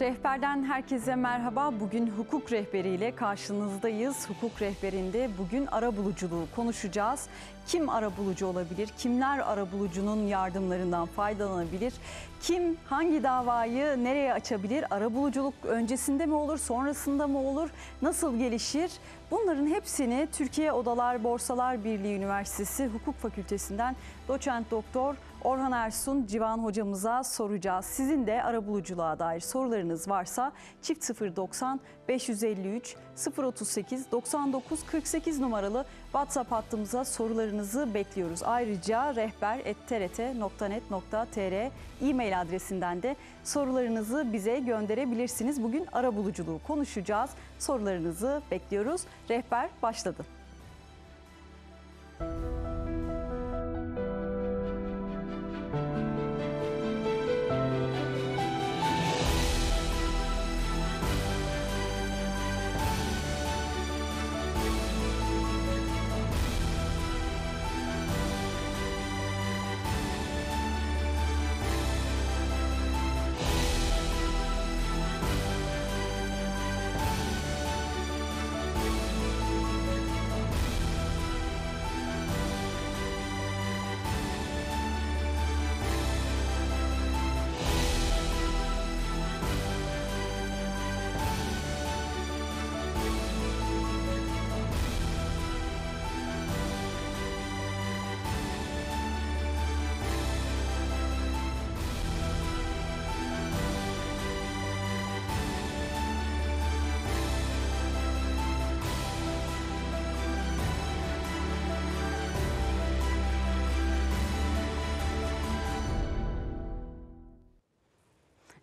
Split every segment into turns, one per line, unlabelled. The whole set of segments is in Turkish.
Rehberden herkese merhaba. Bugün hukuk rehberiyle karşınızdayız. Hukuk rehberinde bugün ara buluculuğu konuşacağız. Kim ara bulucu olabilir? Kimler ara bulucunun yardımlarından faydalanabilir? Kim hangi davayı nereye açabilir? Ara buluculuk öncesinde mi olur, sonrasında mı olur? Nasıl gelişir? Bunların hepsini Türkiye Odalar Borsalar Birliği Üniversitesi Hukuk Fakültesinden doçent doktor Orhan Ersun Civan hocamıza soracağız. Sizin de arabuluculuğa dair sorularınız varsa çift 090 553 038 99 48 numaralı WhatsApp hattımıza sorularınızı bekliyoruz. Ayrıca rehber.trt.net.tr e-mail adresinden de sorularınızı bize gönderebilirsiniz. Bugün arabuluculuğu konuşacağız. Sorularınızı bekliyoruz. Rehber başladı. Müzik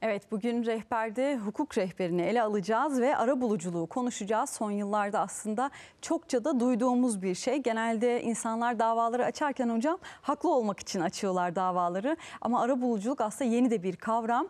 Evet bugün rehberde hukuk rehberini ele alacağız ve ara buluculuğu konuşacağız. Son yıllarda aslında çokça da duyduğumuz bir şey. Genelde insanlar davaları açarken hocam haklı olmak için açıyorlar davaları. Ama ara buluculuk aslında yeni de bir kavram.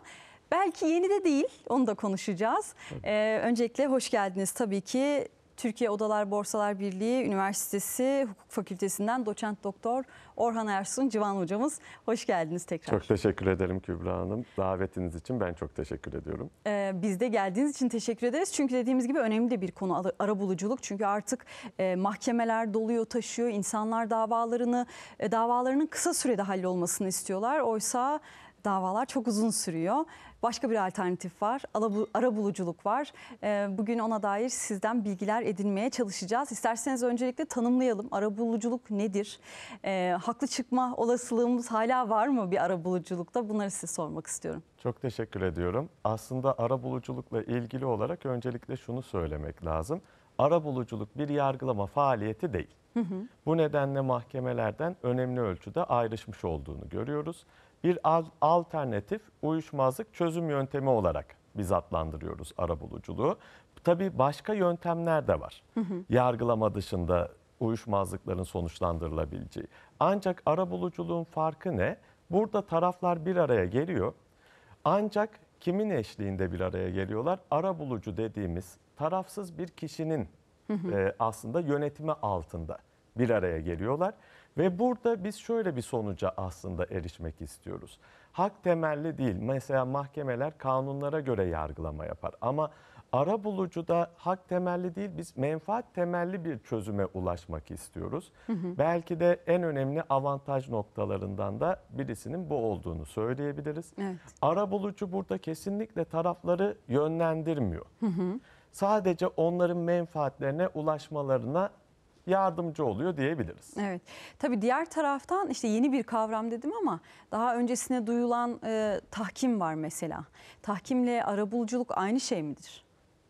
Belki yeni de değil, onu da konuşacağız. Ee, öncelikle hoş geldiniz tabii ki Türkiye Odalar Borsalar Birliği Üniversitesi Hukuk Fakültesinden doçent doktor Orhan Ersun Civan hocamız. Hoş geldiniz tekrar. Çok
teşekkür ederim Kübra Hanım. Davetiniz için ben çok teşekkür ediyorum.
Ee, biz de geldiğiniz için teşekkür ederiz. Çünkü dediğimiz gibi önemli de bir konu arabuluculuk. Çünkü artık e, mahkemeler doluyor, taşıyor. İnsanlar davalarını, e, davalarının kısa sürede hallolmasını istiyorlar. Oysa davalar çok uzun sürüyor başka bir alternatif var. Arabuluculuk var. Ee, bugün ona dair sizden bilgiler edinmeye çalışacağız. İsterseniz öncelikle tanımlayalım. Arabuluculuk nedir? Ee, haklı çıkma olasılığımız hala var mı bir arabuluculukta? Bunları size sormak istiyorum.
Çok teşekkür ediyorum. Aslında arabuluculukla ilgili olarak öncelikle şunu söylemek lazım. Arabuluculuk bir yargılama faaliyeti değil. Hı hı. Bu nedenle mahkemelerden önemli ölçüde ayrışmış olduğunu görüyoruz bir alternatif uyuşmazlık çözüm yöntemi olarak biz adlandırıyoruz arabuluculuğu. Tabii başka yöntemler de var. Hı hı. Yargılama dışında uyuşmazlıkların sonuçlandırılabileceği. Ancak arabuluculuğun farkı ne? Burada taraflar bir araya geliyor. Ancak kimin eşliğinde bir araya geliyorlar? Arabulucu dediğimiz tarafsız bir kişinin hı hı. E, aslında yönetimi altında bir araya geliyorlar. Ve burada biz şöyle bir sonuca aslında erişmek istiyoruz. Hak temelli değil. Mesela mahkemeler kanunlara göre yargılama yapar ama ara bulucu da hak temelli değil biz menfaat temelli bir çözüme ulaşmak istiyoruz. Hı hı. Belki de en önemli avantaj noktalarından da birisinin bu olduğunu söyleyebiliriz. Evet. Ara bulucu burada kesinlikle tarafları yönlendirmiyor. Hı hı. Sadece onların menfaatlerine ulaşmalarına yardımcı oluyor diyebiliriz.
Evet. Tabii diğer taraftan işte yeni bir kavram dedim ama daha öncesine duyulan e, tahkim var mesela. Tahkimle arabuluculuk aynı şey midir?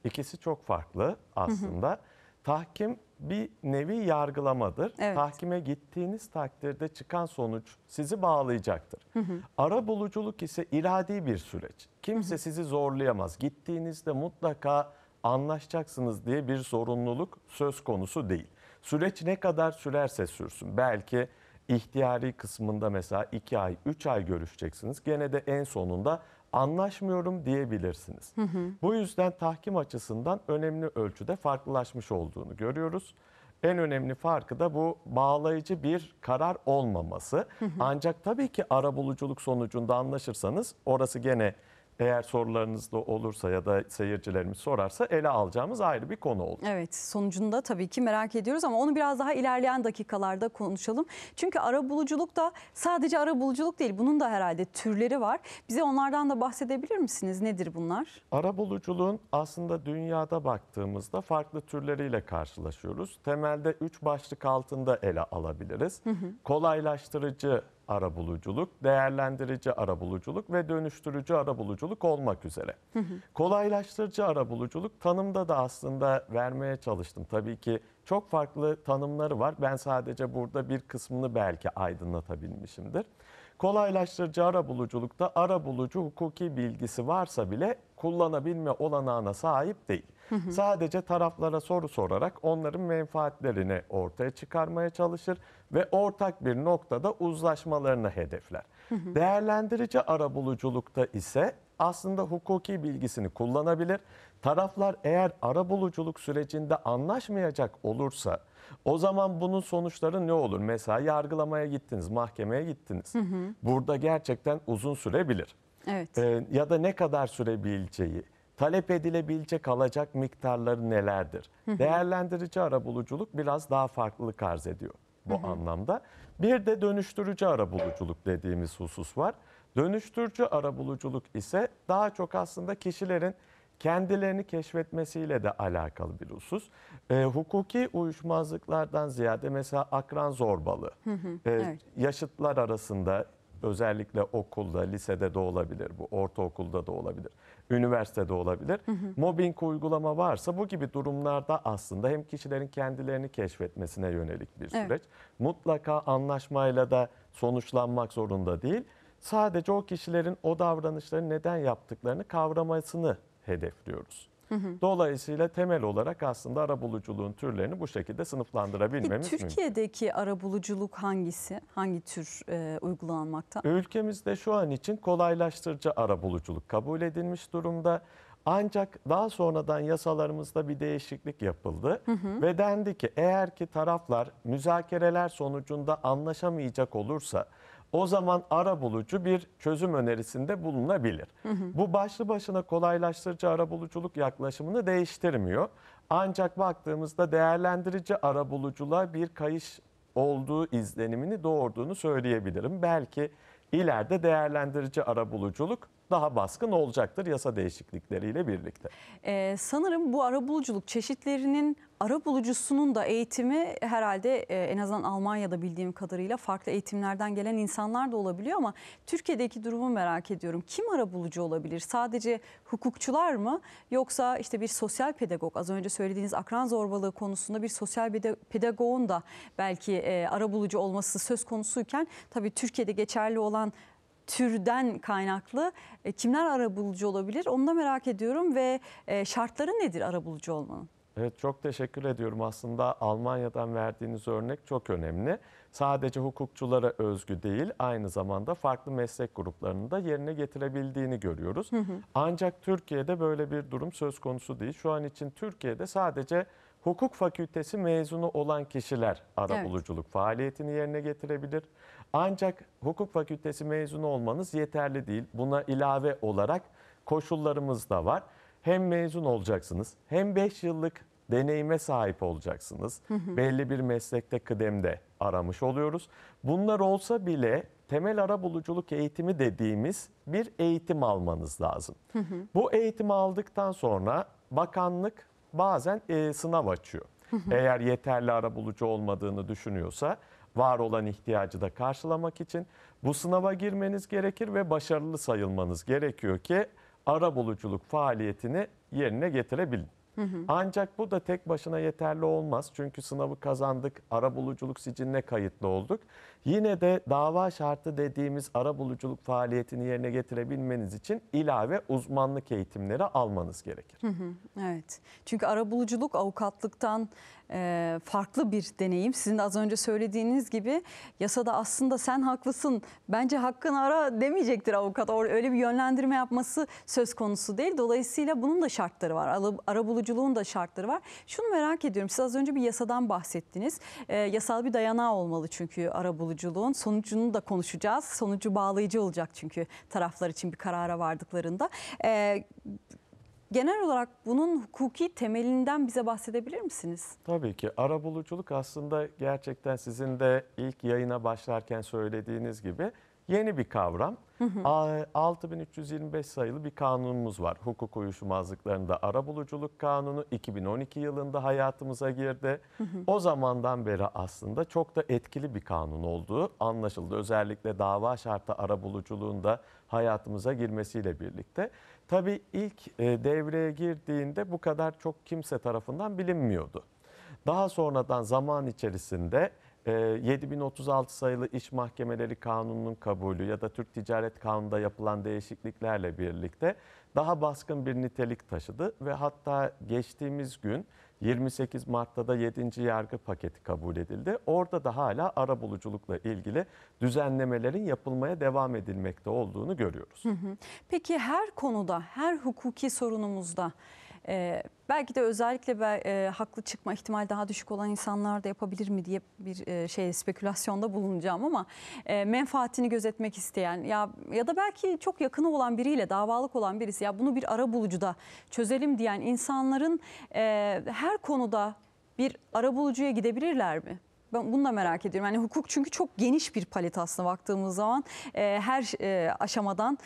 İkisi çok farklı aslında. Hı hı. Tahkim bir nevi yargılamadır. Evet. Tahkime gittiğiniz takdirde çıkan sonuç sizi bağlayacaktır. Hı hı. Ara buluculuk ise iradi bir süreç. Kimse hı hı. sizi zorlayamaz. Gittiğinizde mutlaka anlaşacaksınız diye bir zorunluluk söz konusu değil. Süreç ne kadar sürerse sürsün. Belki ihtiyari kısmında mesela 2 ay, 3 ay görüşeceksiniz. Gene de en sonunda anlaşmıyorum diyebilirsiniz. Hı hı. Bu yüzden tahkim açısından önemli ölçüde farklılaşmış olduğunu görüyoruz. En önemli farkı da bu bağlayıcı bir karar olmaması. Hı hı. Ancak tabii ki arabuluculuk sonucunda anlaşırsanız orası gene eğer sorularınız da olursa ya da seyircilerimiz sorarsa ele alacağımız ayrı bir konu oldu.
Evet sonucunda tabii ki merak ediyoruz ama onu biraz daha ilerleyen dakikalarda konuşalım. Çünkü arabuluculuk da sadece arabuluculuk değil bunun da herhalde türleri var. Bize onlardan da bahsedebilir misiniz? Nedir bunlar?
Arabuluculuğun aslında dünyada baktığımızda farklı türleriyle karşılaşıyoruz. Temelde üç başlık altında ele alabiliriz. Hı hı. Kolaylaştırıcı arabuluculuk, değerlendirici arabuluculuk ve dönüştürücü arabuluculuk olmak üzere. Hı hı. Kolaylaştırıcı arabuluculuk tanımda da aslında vermeye çalıştım. Tabii ki çok farklı tanımları var. Ben sadece burada bir kısmını belki aydınlatabilmişimdir. Kolaylaştırıcı arabuluculukta arabulucu hukuki bilgisi varsa bile kullanabilme olanağına sahip değil. Sadece taraflara soru sorarak onların menfaatlerini ortaya çıkarmaya çalışır ve ortak bir noktada uzlaşmalarını hedefler. Değerlendirici arabuluculukta ise aslında hukuki bilgisini kullanabilir. Taraflar eğer arabuluculuk sürecinde anlaşmayacak olursa o zaman bunun sonuçları ne olur? Mesela yargılamaya gittiniz, mahkemeye gittiniz. Burada gerçekten uzun sürebilir. Evet. Ee, ya da ne kadar sürebileceği talep edilebilecek alacak miktarları nelerdir? Değerlendirici arabuluculuk biraz daha farklılık arz ediyor bu anlamda. Bir de dönüştürücü arabuluculuk dediğimiz husus var. Dönüştürücü arabuluculuk ise daha çok aslında kişilerin kendilerini keşfetmesiyle de alakalı bir husus. E, hukuki uyuşmazlıklardan ziyade mesela akran zorbalığı, hı hı, e, evet. yaşıtlar arasında Özellikle okulda, lisede de olabilir bu, ortaokulda da olabilir, üniversitede olabilir. Hı hı. Mobbing uygulama varsa bu gibi durumlarda aslında hem kişilerin kendilerini keşfetmesine yönelik bir süreç. Evet. Mutlaka anlaşmayla da sonuçlanmak zorunda değil. Sadece o kişilerin o davranışları neden yaptıklarını kavramasını hedefliyoruz. Dolayısıyla temel olarak aslında arabuluculuğun türlerini bu şekilde sınıflandırabilmemiz Peki,
Türkiye'deki arabuluculuk hangisi? Hangi tür e, uygulanmakta?
Ülkemizde şu an için kolaylaştırıcı arabuluculuk kabul edilmiş durumda. Ancak daha sonradan yasalarımızda bir değişiklik yapıldı hı hı. ve dendi ki eğer ki taraflar müzakereler sonucunda anlaşamayacak olursa o zaman arabulucu bir çözüm önerisinde bulunabilir. Hı hı. Bu başlı başına kolaylaştırıcı arabuluculuk yaklaşımını değiştirmiyor. Ancak baktığımızda değerlendirici arabuluculuğa bir kayış olduğu izlenimini doğurduğunu söyleyebilirim. Belki ileride değerlendirici arabuluculuk daha baskın olacaktır yasa değişiklikleriyle birlikte.
Ee, sanırım bu arabuluculuk çeşitlerinin arabulucusunun da eğitimi herhalde e, en azından Almanya'da bildiğim kadarıyla farklı eğitimlerden gelen insanlar da olabiliyor ama Türkiye'deki durumu merak ediyorum. Kim arabulucu olabilir? Sadece hukukçular mı yoksa işte bir sosyal pedagog az önce söylediğiniz akran zorbalığı konusunda bir sosyal pedagogun da belki e, arabulucu olması söz konusuyken tabii Türkiye'de geçerli olan türden kaynaklı e, kimler arabulucu olabilir? Onu da merak ediyorum ve e, şartları nedir arabulucu olmanın?
Evet çok teşekkür ediyorum. Aslında Almanya'dan verdiğiniz örnek çok önemli. Sadece hukukçulara özgü değil, aynı zamanda farklı meslek gruplarının da yerine getirebildiğini görüyoruz. Hı hı. Ancak Türkiye'de böyle bir durum söz konusu değil. Şu an için Türkiye'de sadece hukuk fakültesi mezunu olan kişiler arabuluculuk evet. faaliyetini yerine getirebilir. Ancak hukuk fakültesi mezunu olmanız yeterli değil. Buna ilave olarak koşullarımız da var. Hem mezun olacaksınız hem 5 yıllık deneyime sahip olacaksınız. Hı hı. Belli bir meslekte kıdemde aramış oluyoruz. Bunlar olsa bile temel arabuluculuk eğitimi dediğimiz bir eğitim almanız lazım. Hı hı. Bu eğitimi aldıktan sonra bakanlık bazen e, sınav açıyor. Hı hı. Eğer yeterli arabulucu olmadığını düşünüyorsa var olan ihtiyacı da karşılamak için bu sınava girmeniz gerekir ve başarılı sayılmanız gerekiyor ki arabuluculuk faaliyetini yerine getirebilin. Ancak bu da tek başına yeterli olmaz. Çünkü sınavı kazandık, arabuluculuk siciline kayıtlı olduk. Yine de dava şartı dediğimiz ara buluculuk faaliyetini yerine getirebilmeniz için ilave uzmanlık eğitimleri almanız gerekir.
Hı hı, evet. Çünkü ara buluculuk avukatlıktan e, farklı bir deneyim. Sizin de az önce söylediğiniz gibi yasada aslında sen haklısın, bence hakkını ara demeyecektir avukat. Öyle bir yönlendirme yapması söz konusu değil. Dolayısıyla bunun da şartları var. Ara buluculuğun da şartları var. Şunu merak ediyorum. Siz az önce bir yasadan bahsettiniz. E, yasal bir dayanağı olmalı çünkü ara buluculuk yolculuğun sonucunu da konuşacağız. Sonucu bağlayıcı olacak çünkü taraflar için bir karara vardıklarında. Ee, genel olarak bunun hukuki temelinden bize bahsedebilir misiniz?
Tabii ki. Arabuluculuk aslında gerçekten sizin de ilk yayına başlarken söylediğiniz gibi Yeni bir kavram. 6325 sayılı bir kanunumuz var. Hukuk uyuşmazlıklarında arabuluculuk kanunu 2012 yılında hayatımıza girdi. O zamandan beri aslında çok da etkili bir kanun olduğu anlaşıldı. Özellikle dava şartı arabuluculuğunda hayatımıza girmesiyle birlikte. Tabii ilk e, devreye girdiğinde bu kadar çok kimse tarafından bilinmiyordu. Daha sonradan zaman içerisinde 7036 ee, sayılı iş mahkemeleri kanununun kabulü ya da Türk Ticaret Kanunu'nda yapılan değişikliklerle birlikte daha baskın bir nitelik taşıdı ve hatta geçtiğimiz gün 28 Mart'ta da 7. yargı paketi kabul edildi. Orada da hala ara buluculukla ilgili düzenlemelerin yapılmaya devam edilmekte olduğunu görüyoruz.
Peki her konuda, her hukuki sorunumuzda e, belki de özellikle be, e, haklı çıkma ihtimali daha düşük olan insanlar da yapabilir mi diye bir e, şey spekülasyonda bulunacağım ama e, menfaatini gözetmek isteyen ya ya da belki çok yakını olan biriyle davalık olan birisi ya bunu bir ara bulucuda çözelim diyen insanların e, her konuda bir arabulucuya gidebilirler mi? Ben bunu da merak ediyorum. Yani hukuk çünkü çok geniş bir palet aslında baktığımız zaman e, her e, aşamadan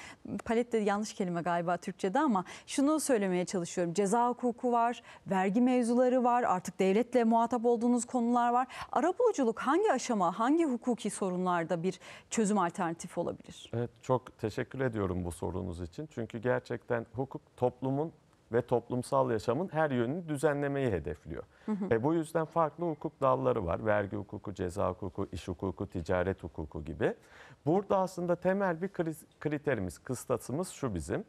palet de yanlış kelime galiba Türkçe'de ama şunu söylemeye çalışıyorum. Ceza hukuku var, vergi mevzuları var, artık devletle muhatap olduğunuz konular var. Arabuluculuk hangi aşama, hangi hukuki sorunlarda bir çözüm alternatifi olabilir?
Evet çok teşekkür ediyorum bu sorunuz için. Çünkü gerçekten hukuk toplumun ve toplumsal yaşamın her yönünü düzenlemeyi hedefliyor. Hı hı. E, bu yüzden farklı hukuk dalları var. Vergi hukuku, ceza hukuku, iş hukuku, ticaret hukuku gibi. Burada aslında temel bir kriterimiz, kıstasımız şu bizim.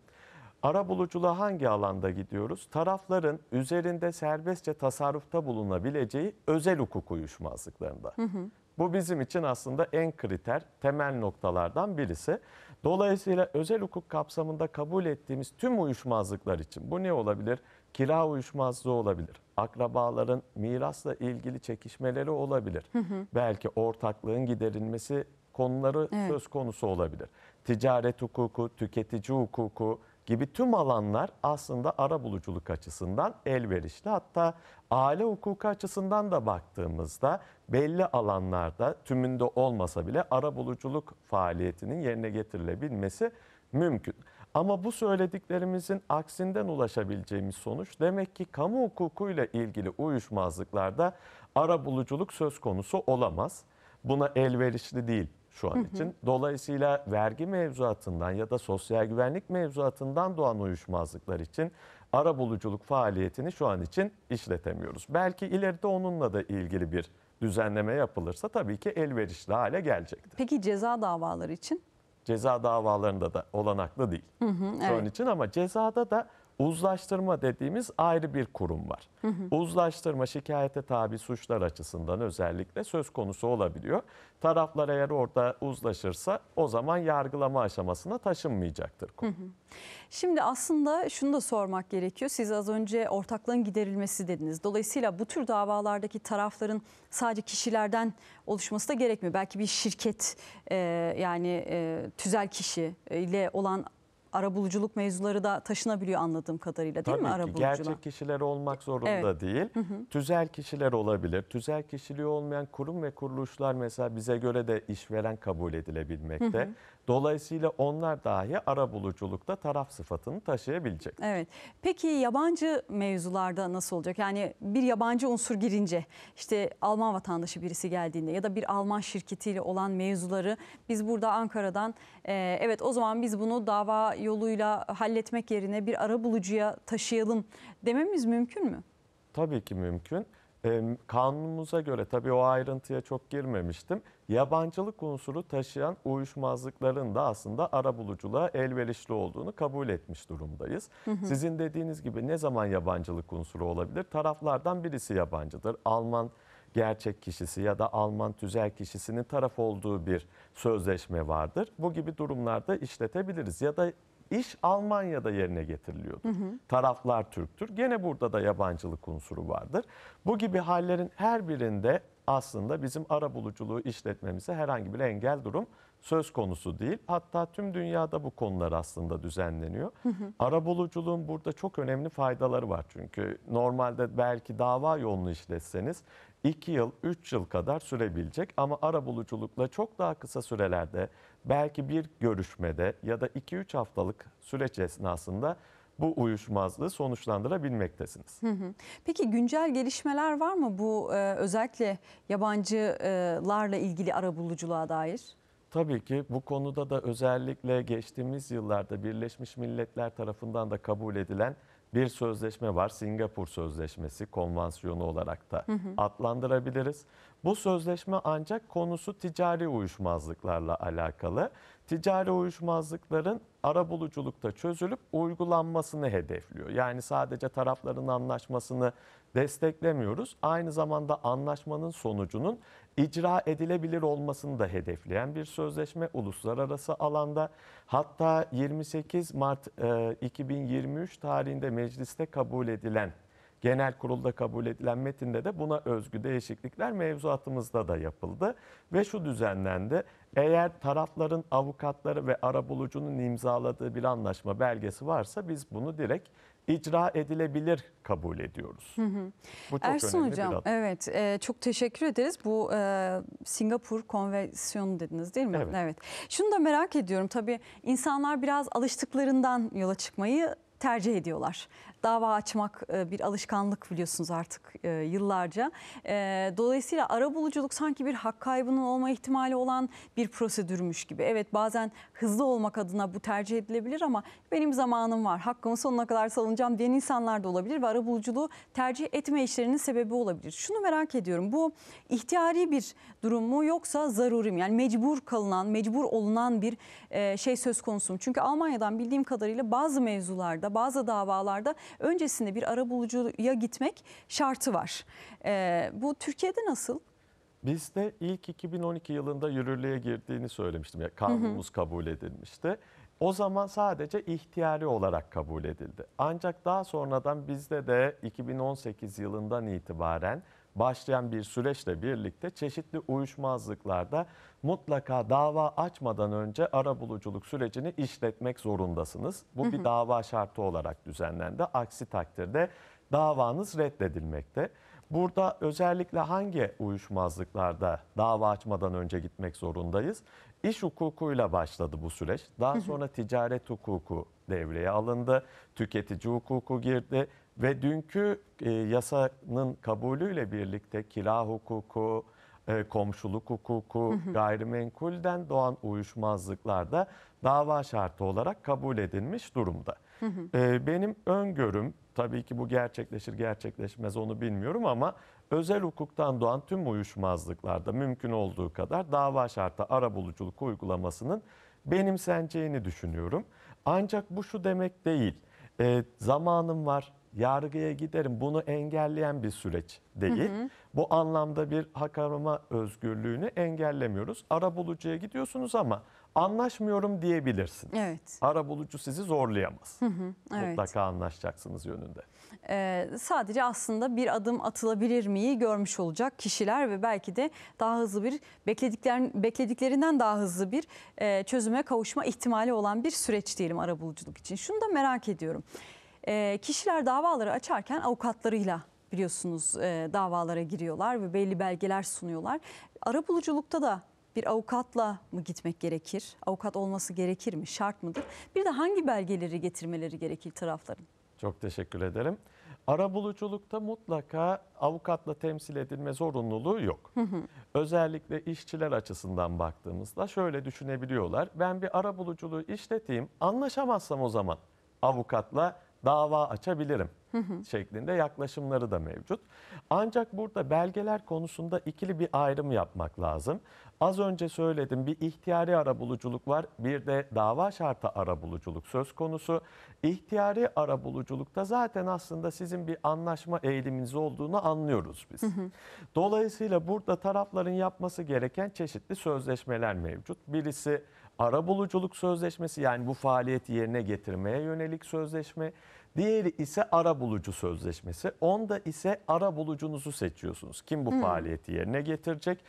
Ara buluculuğa hangi alanda gidiyoruz? Tarafların üzerinde serbestçe tasarrufta bulunabileceği özel hukuk uyuşmazlıklarında. Hı hı. Bu bizim için aslında en kriter, temel noktalardan birisi. Dolayısıyla özel hukuk kapsamında kabul ettiğimiz tüm uyuşmazlıklar için bu ne olabilir? Kira uyuşmazlığı olabilir. Akrabaların mirasla ilgili çekişmeleri olabilir. Hı hı. Belki ortaklığın giderilmesi konuları evet. söz konusu olabilir. Ticaret hukuku, tüketici hukuku, gibi tüm alanlar aslında ara buluculuk açısından elverişli. Hatta aile hukuku açısından da baktığımızda belli alanlarda tümünde olmasa bile ara buluculuk faaliyetinin yerine getirilebilmesi mümkün. Ama bu söylediklerimizin aksinden ulaşabileceğimiz sonuç demek ki kamu hukukuyla ilgili uyuşmazlıklarda ara buluculuk söz konusu olamaz. Buna elverişli değil şu an için. Dolayısıyla vergi mevzuatından ya da sosyal güvenlik mevzuatından doğan uyuşmazlıklar için ara buluculuk faaliyetini şu an için işletemiyoruz. Belki ileride onunla da ilgili bir düzenleme yapılırsa tabii ki elverişli hale gelecektir.
Peki ceza davaları için?
Ceza davalarında da olanaklı değil.
Hı hı,
evet. Şu an
için ama cezada da Uzlaştırma dediğimiz ayrı bir kurum var. Hı hı. Uzlaştırma şikayete tabi suçlar açısından özellikle söz konusu olabiliyor. Taraflar eğer orada uzlaşırsa o zaman yargılama aşamasına taşınmayacaktır.
Hı hı. Şimdi aslında şunu da sormak gerekiyor. Siz az önce ortaklığın giderilmesi dediniz. Dolayısıyla bu tür davalardaki tarafların sadece kişilerden oluşması da gerekmiyor. Belki bir şirket e, yani e, tüzel kişi ile olan arabuluculuk mevzuları da taşınabiliyor anladığım kadarıyla değil Tabii mi arabuluculuğa? Gerçek
kişiler olmak zorunda evet. değil. Hı hı. Tüzel kişiler olabilir. Tüzel kişiliği olmayan kurum ve kuruluşlar mesela bize göre de işveren kabul edilebilmekte. Hı hı. Dolayısıyla onlar dahi ara buluculukta taraf sıfatını taşıyabilecek.
Evet. Peki yabancı mevzularda nasıl olacak? Yani bir yabancı unsur girince işte Alman vatandaşı birisi geldiğinde ya da bir Alman şirketiyle olan mevzuları biz burada Ankara'dan e, evet o zaman biz bunu dava yoluyla halletmek yerine bir ara bulucuya taşıyalım dememiz mümkün mü?
Tabii ki mümkün. Kanunumuza göre tabii o ayrıntıya çok girmemiştim. Yabancılık unsuru taşıyan uyuşmazlıkların da aslında arabuluculuğa elverişli olduğunu kabul etmiş durumdayız. Hı hı. Sizin dediğiniz gibi ne zaman yabancılık unsuru olabilir? Taraflardan birisi yabancıdır. Alman gerçek kişisi ya da Alman tüzel kişisinin taraf olduğu bir sözleşme vardır. Bu gibi durumlarda işletebiliriz ya da İş Almanya'da yerine getiriliyordu. Hı hı. Taraflar Türktür. Gene burada da yabancılık unsuru vardır. Bu gibi hallerin her birinde aslında bizim ara buluculuğu işletmemize herhangi bir engel durum söz konusu değil. Hatta tüm dünyada bu konular aslında düzenleniyor. Hı hı. burada çok önemli faydaları var çünkü normalde belki dava yolunu işletseniz 2 yıl, 3 yıl kadar sürebilecek ama arabuluculukla çok daha kısa sürelerde belki bir görüşmede ya da 2-3 haftalık süreç esnasında bu uyuşmazlığı sonuçlandırabilmektesiniz.
Hı Peki güncel gelişmeler var mı bu e, özellikle yabancılarla ilgili arabuluculuğa dair?
Tabii ki bu konuda da özellikle geçtiğimiz yıllarda Birleşmiş Milletler tarafından da kabul edilen bir sözleşme var. Singapur Sözleşmesi konvansiyonu olarak da hı hı. adlandırabiliriz. Bu sözleşme ancak konusu ticari uyuşmazlıklarla alakalı. Ticari uyuşmazlıkların arabuluculukta çözülüp uygulanmasını hedefliyor. Yani sadece tarafların anlaşmasını desteklemiyoruz. Aynı zamanda anlaşmanın sonucunun icra edilebilir olmasını da hedefleyen bir sözleşme uluslararası alanda hatta 28 Mart 2023 e, tarihinde mecliste kabul edilen genel kurulda kabul edilen metinde de buna özgü değişiklikler mevzuatımızda da yapıldı. Ve şu düzenlendi. Eğer tarafların avukatları ve arabulucunun imzaladığı bir anlaşma belgesi varsa biz bunu direkt icra edilebilir kabul ediyoruz. Hı
hı.
Bu çok Ersun Hocam
evet e, çok teşekkür ederiz. Bu e, Singapur Konvensiyonu dediniz değil mi? Evet. evet. Şunu da merak ediyorum tabii insanlar biraz alıştıklarından yola çıkmayı tercih ediyorlar. Dava açmak e, bir alışkanlık biliyorsunuz artık e, yıllarca. E, dolayısıyla arabuluculuk sanki bir hak kaybının olma ihtimali olan bir prosedürmüş gibi. Evet bazen hızlı olmak adına bu tercih edilebilir ama benim zamanım var. Hakkımı sonuna kadar savunacağım diyen insanlar da olabilir ve arabuluculuğu tercih etme işlerinin sebebi olabilir. Şunu merak ediyorum. Bu ihtiyari bir durum mu yoksa zaruri mi? Yani mecbur kalınan, mecbur olunan bir şey söz konusu mu? Çünkü Almanya'dan bildiğim kadarıyla bazı mevzularda bazı davalarda öncesinde bir ara bulucuya gitmek şartı var. Ee, bu Türkiye'de nasıl?
Biz de ilk 2012 yılında yürürlüğe girdiğini söylemiştim. Yani kanunumuz hı hı. kabul edilmişti. O zaman sadece ihtiyari olarak kabul edildi. Ancak daha sonradan bizde de 2018 yılından itibaren başlayan bir süreçle birlikte çeşitli uyuşmazlıklarda mutlaka dava açmadan önce ara buluculuk sürecini işletmek zorundasınız. Bu bir dava şartı olarak düzenlendi. Aksi takdirde davanız reddedilmekte. Burada özellikle hangi uyuşmazlıklarda dava açmadan önce gitmek zorundayız? İş hukukuyla başladı bu süreç. Daha sonra ticaret hukuku devreye alındı, tüketici hukuku girdi, ve dünkü e, yasanın kabulüyle birlikte kira hukuku, e, komşuluk hukuku, gayrimenkulden doğan uyuşmazlıklar da dava şartı olarak kabul edilmiş durumda. Hı hı. E, benim öngörüm, tabii ki bu gerçekleşir gerçekleşmez onu bilmiyorum ama özel hukuktan doğan tüm uyuşmazlıklarda mümkün olduğu kadar dava şartı arabuluculuk uygulamasının benimseneceğini düşünüyorum. Ancak bu şu demek değil. E, zamanım var, yargıya giderim. Bunu engelleyen bir süreç değil. Hı hı. Bu anlamda bir hak arama özgürlüğünü engellemiyoruz. Arabulucuya gidiyorsunuz ama anlaşmıyorum diyebilirsiniz. Evet. Arabulucu sizi zorlayamaz.
Hı hı, evet. Mutlaka
anlaşacaksınız yönünde.
Ee, sadece aslında bir adım atılabilir miyi görmüş olacak kişiler ve belki de daha hızlı bir beklediklerin, beklediklerinden daha hızlı bir e, çözüme kavuşma ihtimali olan bir süreç diyelim arabuluculuk için. Şunu da merak ediyorum. Ee, kişiler davaları açarken avukatlarıyla biliyorsunuz e, davalara giriyorlar ve belli belgeler sunuyorlar. Ara buluculukta da bir avukatla mı gitmek gerekir? Avukat olması gerekir mi? Şart mıdır? Bir de hangi belgeleri getirmeleri gerekir tarafların?
Çok teşekkür ederim. Ara buluculukta mutlaka avukatla temsil edilme zorunluluğu yok. Özellikle işçiler açısından baktığımızda şöyle düşünebiliyorlar. Ben bir ara arabuluculuğu işleteyim, anlaşamazsam o zaman avukatla dava açabilirim şeklinde yaklaşımları da mevcut. Ancak burada belgeler konusunda ikili bir ayrım yapmak lazım. Az önce söyledim bir ihtiyari arabuluculuk var bir de dava şartı arabuluculuk söz konusu. İhtiyari arabuluculukta zaten aslında sizin bir anlaşma eğiliminiz olduğunu anlıyoruz biz. Dolayısıyla burada tarafların yapması gereken çeşitli sözleşmeler mevcut. Birisi arabuluculuk sözleşmesi yani bu faaliyeti yerine getirmeye yönelik sözleşme. Diğeri ise arabulucu sözleşmesi. Onda ise arabulucunuzu seçiyorsunuz. Kim bu hmm. faaliyeti yerine getirecek?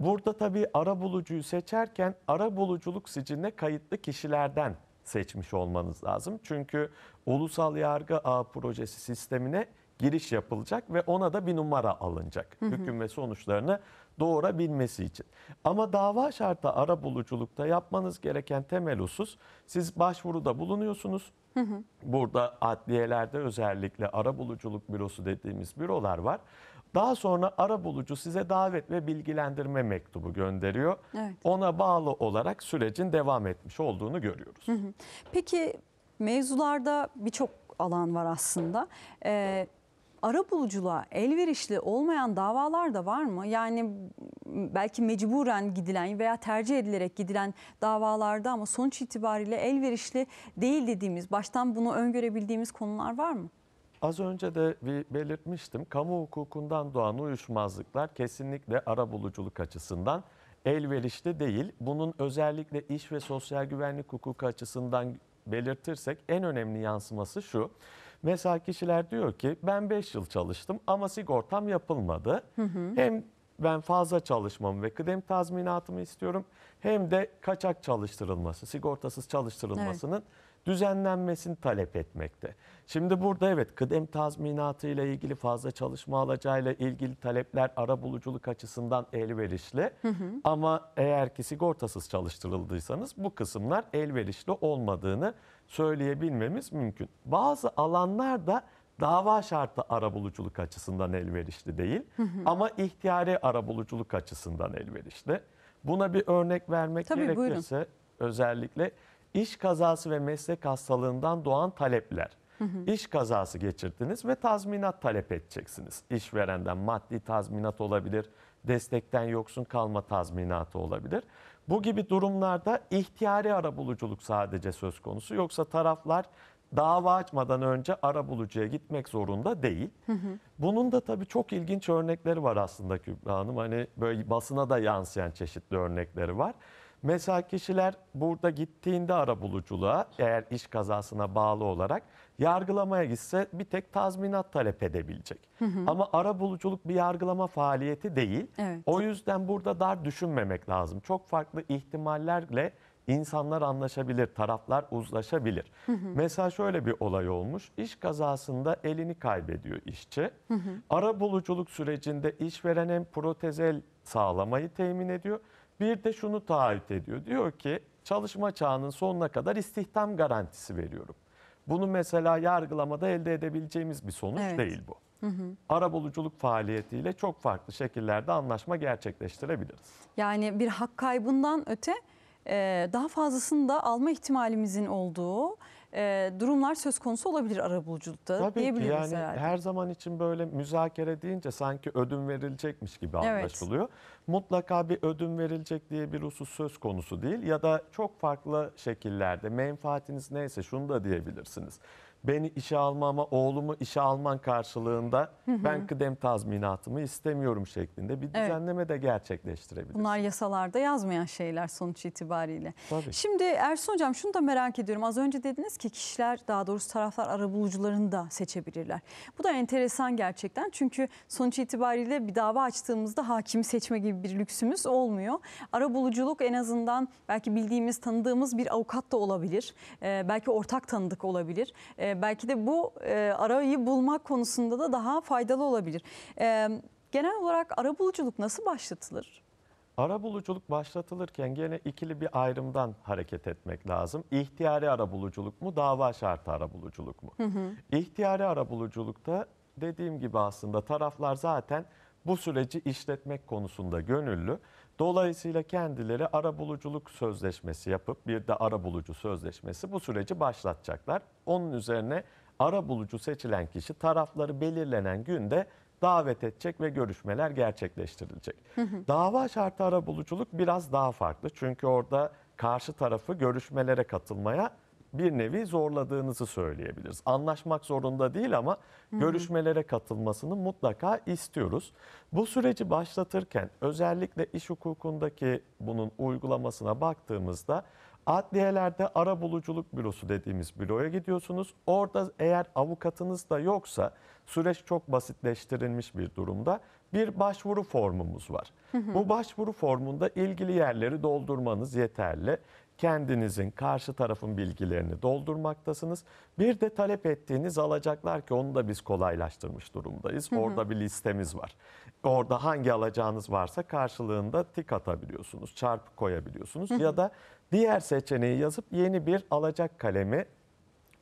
Burada tabii arabulucuyu seçerken arabuluculuk siciline kayıtlı kişilerden seçmiş olmanız lazım. Çünkü ulusal yargı ağ projesi sistemine giriş yapılacak ve ona da bir numara alınacak. Hı Hüküm ve sonuçlarını doğurabilmesi için. Ama dava şartı ara buluculukta yapmanız gereken temel husus siz başvuruda bulunuyorsunuz. Hı hı. Burada adliyelerde özellikle ara buluculuk bürosu dediğimiz bürolar var. Daha sonra ara bulucu size davet ve bilgilendirme mektubu gönderiyor. Evet. Ona bağlı olarak sürecin devam etmiş olduğunu görüyoruz.
Hı hı. Peki mevzularda birçok alan var aslında. Ee, ara buluculuğa elverişli olmayan davalar da var mı? Yani belki mecburen gidilen veya tercih edilerek gidilen davalarda ama sonuç itibariyle elverişli değil dediğimiz, baştan bunu öngörebildiğimiz konular var mı?
Az önce de bir belirtmiştim. Kamu hukukundan doğan uyuşmazlıklar kesinlikle arabuluculuk açısından elverişli değil. Bunun özellikle iş ve sosyal güvenlik hukuku açısından belirtirsek en önemli yansıması şu. Mesela kişiler diyor ki ben 5 yıl çalıştım ama sigortam yapılmadı.
Hı hı. Hem
ben fazla çalışmamı ve kıdem tazminatımı istiyorum hem de kaçak çalıştırılması, sigortasız çalıştırılmasının evet düzenlenmesini talep etmekte. Şimdi burada evet kıdem tazminatı ile ilgili fazla çalışma alacağıyla ilgili talepler ara buluculuk açısından elverişli. Hı hı. Ama eğer ki sigortasız çalıştırıldıysanız bu kısımlar elverişli olmadığını söyleyebilmemiz mümkün. Bazı alanlar da dava şartı arabuluculuk açısından elverişli değil hı hı. ama ihtiyari arabuluculuk açısından elverişli. Buna bir örnek vermek Tabii, gerekirse buyurun. özellikle iş kazası ve meslek hastalığından doğan talepler. Hı hı. İş kazası geçirdiniz ve tazminat talep edeceksiniz. İşverenden maddi tazminat olabilir, destekten yoksun kalma tazminatı olabilir. Bu gibi durumlarda ihtiyari arabuluculuk sadece söz konusu. Yoksa taraflar dava açmadan önce arabulucuya gitmek zorunda değil. Hı hı. Bunun da tabii çok ilginç örnekleri var aslında Kübra Hanım. Hani böyle basına da yansıyan çeşitli örnekleri var. Mesela kişiler burada gittiğinde arabuluculuğa eğer iş kazasına bağlı olarak yargılamaya gitse bir tek tazminat talep edebilecek. Hı hı. Ama arabuluculuk bir yargılama faaliyeti değil. Evet. O yüzden burada dar düşünmemek lazım. Çok farklı ihtimallerle insanlar anlaşabilir, taraflar uzlaşabilir. Hı hı. Mesela şöyle bir olay olmuş. İş kazasında elini kaybediyor işçi. Hı hı. Ara buluculuk sürecinde işveren hem protezel sağlamayı temin ediyor bir de şunu taahhüt ediyor. Diyor ki çalışma çağının sonuna kadar istihdam garantisi veriyorum. Bunu mesela yargılamada elde edebileceğimiz bir sonuç evet. değil bu. Hı hı. Arabuluculuk faaliyetiyle çok farklı şekillerde anlaşma gerçekleştirebiliriz.
Yani bir hak kaybından öte daha fazlasını da alma ihtimalimizin olduğu e, durumlar söz konusu olabilir arabuluculukta diyebiliriz ki yani herhalde. her
zaman için böyle müzakere deyince sanki ödün verilecekmiş gibi Evet. anlaşılıyor. Mutlaka bir ödün verilecek diye bir husus söz konusu değil ya da çok farklı şekillerde menfaatiniz neyse şunu da diyebilirsiniz beni işe alma ama oğlumu işe alman karşılığında ben kıdem tazminatımı istemiyorum şeklinde bir Evet. düzenleme de gerçekleştirebiliriz.
Bunlar yasalarda yazmayan şeyler sonuç itibariyle. Tabii. Şimdi Ersun Hocam şunu da merak ediyorum. Az önce dediniz ki kişiler daha doğrusu taraflar arabulucularını da seçebilirler. Bu da enteresan gerçekten. Çünkü sonuç itibariyle bir dava açtığımızda hakimi seçme gibi bir lüksümüz olmuyor. Arabuluculuk en azından belki bildiğimiz, tanıdığımız bir avukat da olabilir. Ee, belki ortak tanıdık olabilir. Ee, ee, belki de bu e, arayı bulmak konusunda da daha faydalı olabilir. E, genel olarak arabuluculuk nasıl başlatılır? Arabuluculuk
başlatılırken gene ikili bir ayrımdan hareket etmek lazım. İhtiyari arabuluculuk mu, dava şartı arabuluculuk mu? Hı hı. İhtiyari arabuluculukta dediğim gibi aslında taraflar zaten bu süreci işletmek konusunda gönüllü. Dolayısıyla kendileri arabuluculuk sözleşmesi yapıp bir de arabulucu sözleşmesi bu süreci başlatacaklar. Onun üzerine arabulucu seçilen kişi tarafları belirlenen günde davet edecek ve görüşmeler gerçekleştirilecek. Dava şartı arabuluculuk biraz daha farklı. Çünkü orada karşı tarafı görüşmelere katılmaya bir nevi zorladığınızı söyleyebiliriz. Anlaşmak zorunda değil ama görüşmelere katılmasını mutlaka istiyoruz. Bu süreci başlatırken özellikle iş hukukundaki bunun uygulamasına baktığımızda adliyelerde ara buluculuk bürosu dediğimiz büroya gidiyorsunuz. Orada eğer avukatınız da yoksa süreç çok basitleştirilmiş bir durumda bir başvuru formumuz var. Bu başvuru formunda ilgili yerleri doldurmanız yeterli kendinizin karşı tarafın bilgilerini doldurmaktasınız. Bir de talep ettiğiniz alacaklar ki onu da biz kolaylaştırmış durumdayız. Hı hı. Orada bir listemiz var. Orada hangi alacağınız varsa karşılığında tik atabiliyorsunuz, çarpı koyabiliyorsunuz hı hı. ya da diğer seçeneği yazıp yeni bir alacak kalemi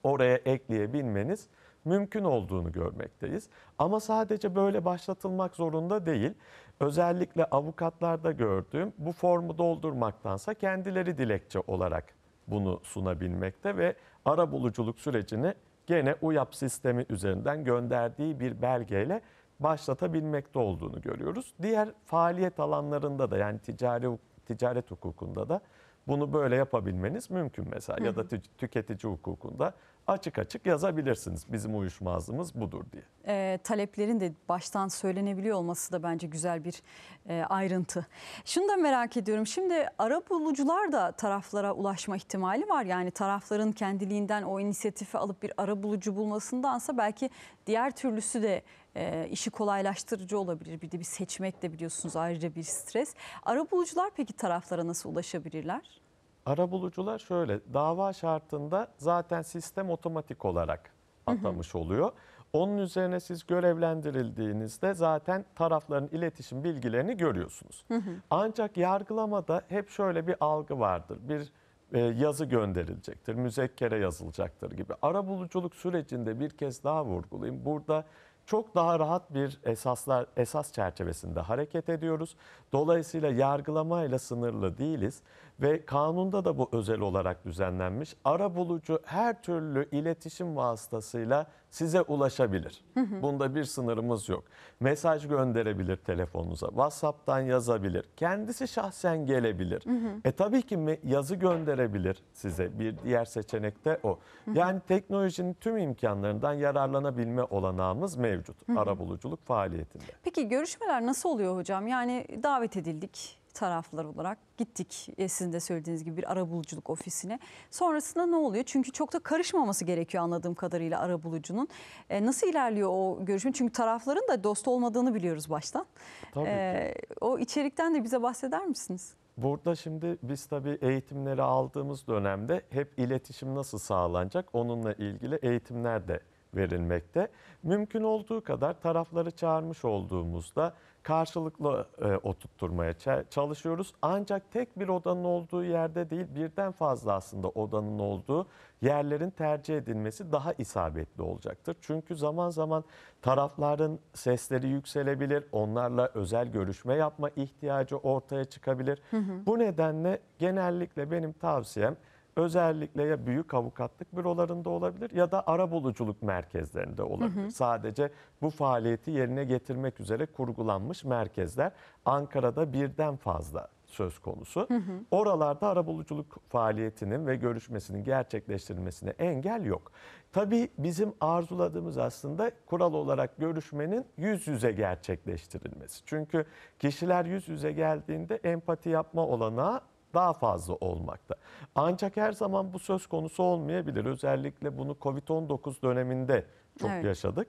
oraya ekleyebilmeniz mümkün olduğunu görmekteyiz. Ama sadece böyle başlatılmak zorunda değil özellikle avukatlarda gördüğüm bu formu doldurmaktansa kendileri dilekçe olarak bunu sunabilmekte ve ara buluculuk sürecini gene UYAP sistemi üzerinden gönderdiği bir belgeyle başlatabilmekte olduğunu görüyoruz. Diğer faaliyet alanlarında da yani ticari ticaret hukukunda da bunu böyle yapabilmeniz mümkün mesela ya da tüketici hukukunda açık açık yazabilirsiniz. Bizim uyuşmazlığımız budur diye.
E, taleplerin de baştan söylenebiliyor olması da bence güzel bir e, ayrıntı. Şunu da merak ediyorum. Şimdi ara bulucular da taraflara ulaşma ihtimali var. Yani tarafların kendiliğinden o inisiyatifi alıp bir ara bulucu bulmasındansa belki diğer türlüsü de e, işi kolaylaştırıcı olabilir. Bir de bir seçmek de biliyorsunuz ayrıca bir stres. Arabulucular peki taraflara nasıl ulaşabilirler?
Arabulucular şöyle dava şartında zaten sistem otomatik olarak atamış oluyor. Onun üzerine siz görevlendirildiğinizde zaten tarafların iletişim bilgilerini görüyorsunuz. Hı hı. Ancak yargılamada hep şöyle bir algı vardır. Bir e, yazı gönderilecektir, müzekkere yazılacaktır gibi. Arabuluculuk sürecinde bir kez daha vurgulayayım. Burada çok daha rahat bir esaslar esas çerçevesinde hareket ediyoruz. Dolayısıyla yargılamayla sınırlı değiliz ve kanunda da bu özel olarak düzenlenmiş. Arabulucu her türlü iletişim vasıtasıyla size ulaşabilir. Bunda bir sınırımız yok. Mesaj gönderebilir telefonunuza, WhatsApp'tan yazabilir, kendisi şahsen gelebilir. E tabii ki yazı gönderebilir size. Bir diğer seçenek de o. Yani teknolojinin tüm imkanlarından yararlanabilme olanağımız mevcut arabuluculuk faaliyetinde.
Peki görüşmeler nasıl oluyor hocam? Yani davet edildik taraflar olarak gittik e, sizin de söylediğiniz gibi bir arabuluculuk ofisine. Sonrasında ne oluyor? Çünkü çok da karışmaması gerekiyor anladığım kadarıyla arabulucunun. E, nasıl ilerliyor o görüşme? Çünkü tarafların da dost olmadığını biliyoruz baştan. Tabii. E, o içerikten de bize bahseder misiniz?
Burada şimdi biz tabii eğitimleri aldığımız dönemde hep iletişim nasıl sağlanacak onunla ilgili eğitimler de verilmekte. Mümkün olduğu kadar tarafları çağırmış olduğumuzda karşılıklı e, oturtturmaya çalışıyoruz. Ancak tek bir odanın olduğu yerde değil birden fazla aslında odanın olduğu yerlerin tercih edilmesi daha isabetli olacaktır. Çünkü zaman zaman tarafların sesleri yükselebilir, onlarla özel görüşme yapma ihtiyacı ortaya çıkabilir. Hı hı. Bu nedenle genellikle benim tavsiyem özellikle ya büyük avukatlık bürolarında olabilir ya da arabuluculuk merkezlerinde olabilir. Hı hı. Sadece bu faaliyeti yerine getirmek üzere kurgulanmış merkezler Ankara'da birden fazla söz konusu. Hı hı. Oralarda arabuluculuk faaliyetinin ve görüşmesinin gerçekleştirilmesine engel yok. Tabii bizim arzuladığımız aslında kural olarak görüşmenin yüz yüze gerçekleştirilmesi. Çünkü kişiler yüz yüze geldiğinde empati yapma olanağı daha fazla olmakta. Ancak her zaman bu söz konusu olmayabilir. Özellikle bunu Covid-19 döneminde çok evet. yaşadık.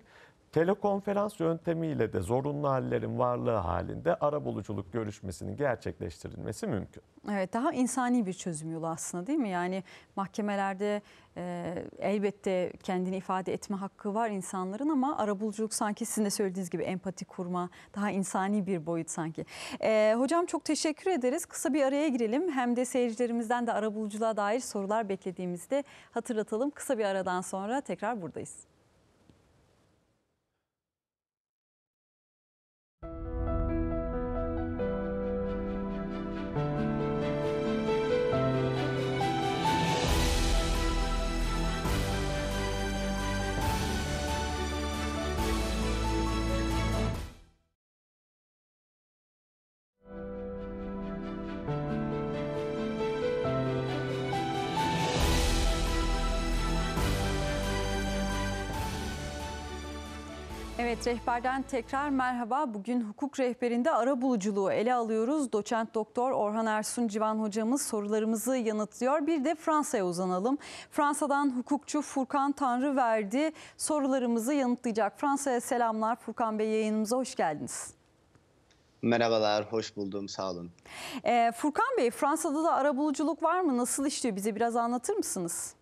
Telekonferans yöntemiyle de zorunlu hallerin varlığı halinde arabuluculuk görüşmesinin gerçekleştirilmesi mümkün.
Evet daha insani bir çözüm yolu aslında değil mi? Yani mahkemelerde e, elbette kendini ifade etme hakkı var insanların ama arabuluculuk sanki sizin de söylediğiniz gibi empati kurma daha insani bir boyut sanki. E, hocam çok teşekkür ederiz. Kısa bir araya girelim. Hem de seyircilerimizden de arabuluculuğa dair sorular beklediğimizde hatırlatalım. Kısa bir aradan sonra tekrar buradayız. Evet rehberden tekrar merhaba. Bugün hukuk rehberinde ara buluculuğu ele alıyoruz. Doçent doktor Orhan Ersun Civan hocamız sorularımızı yanıtlıyor. Bir de Fransa'ya uzanalım. Fransa'dan hukukçu Furkan Tanrı verdi sorularımızı yanıtlayacak. Fransa'ya selamlar. Furkan Bey yayınımıza hoş geldiniz.
Merhabalar, hoş buldum, sağ olun.
Ee, Furkan Bey, Fransa'da da arabuluculuk var mı? Nasıl işliyor? Bize biraz anlatır mısınız?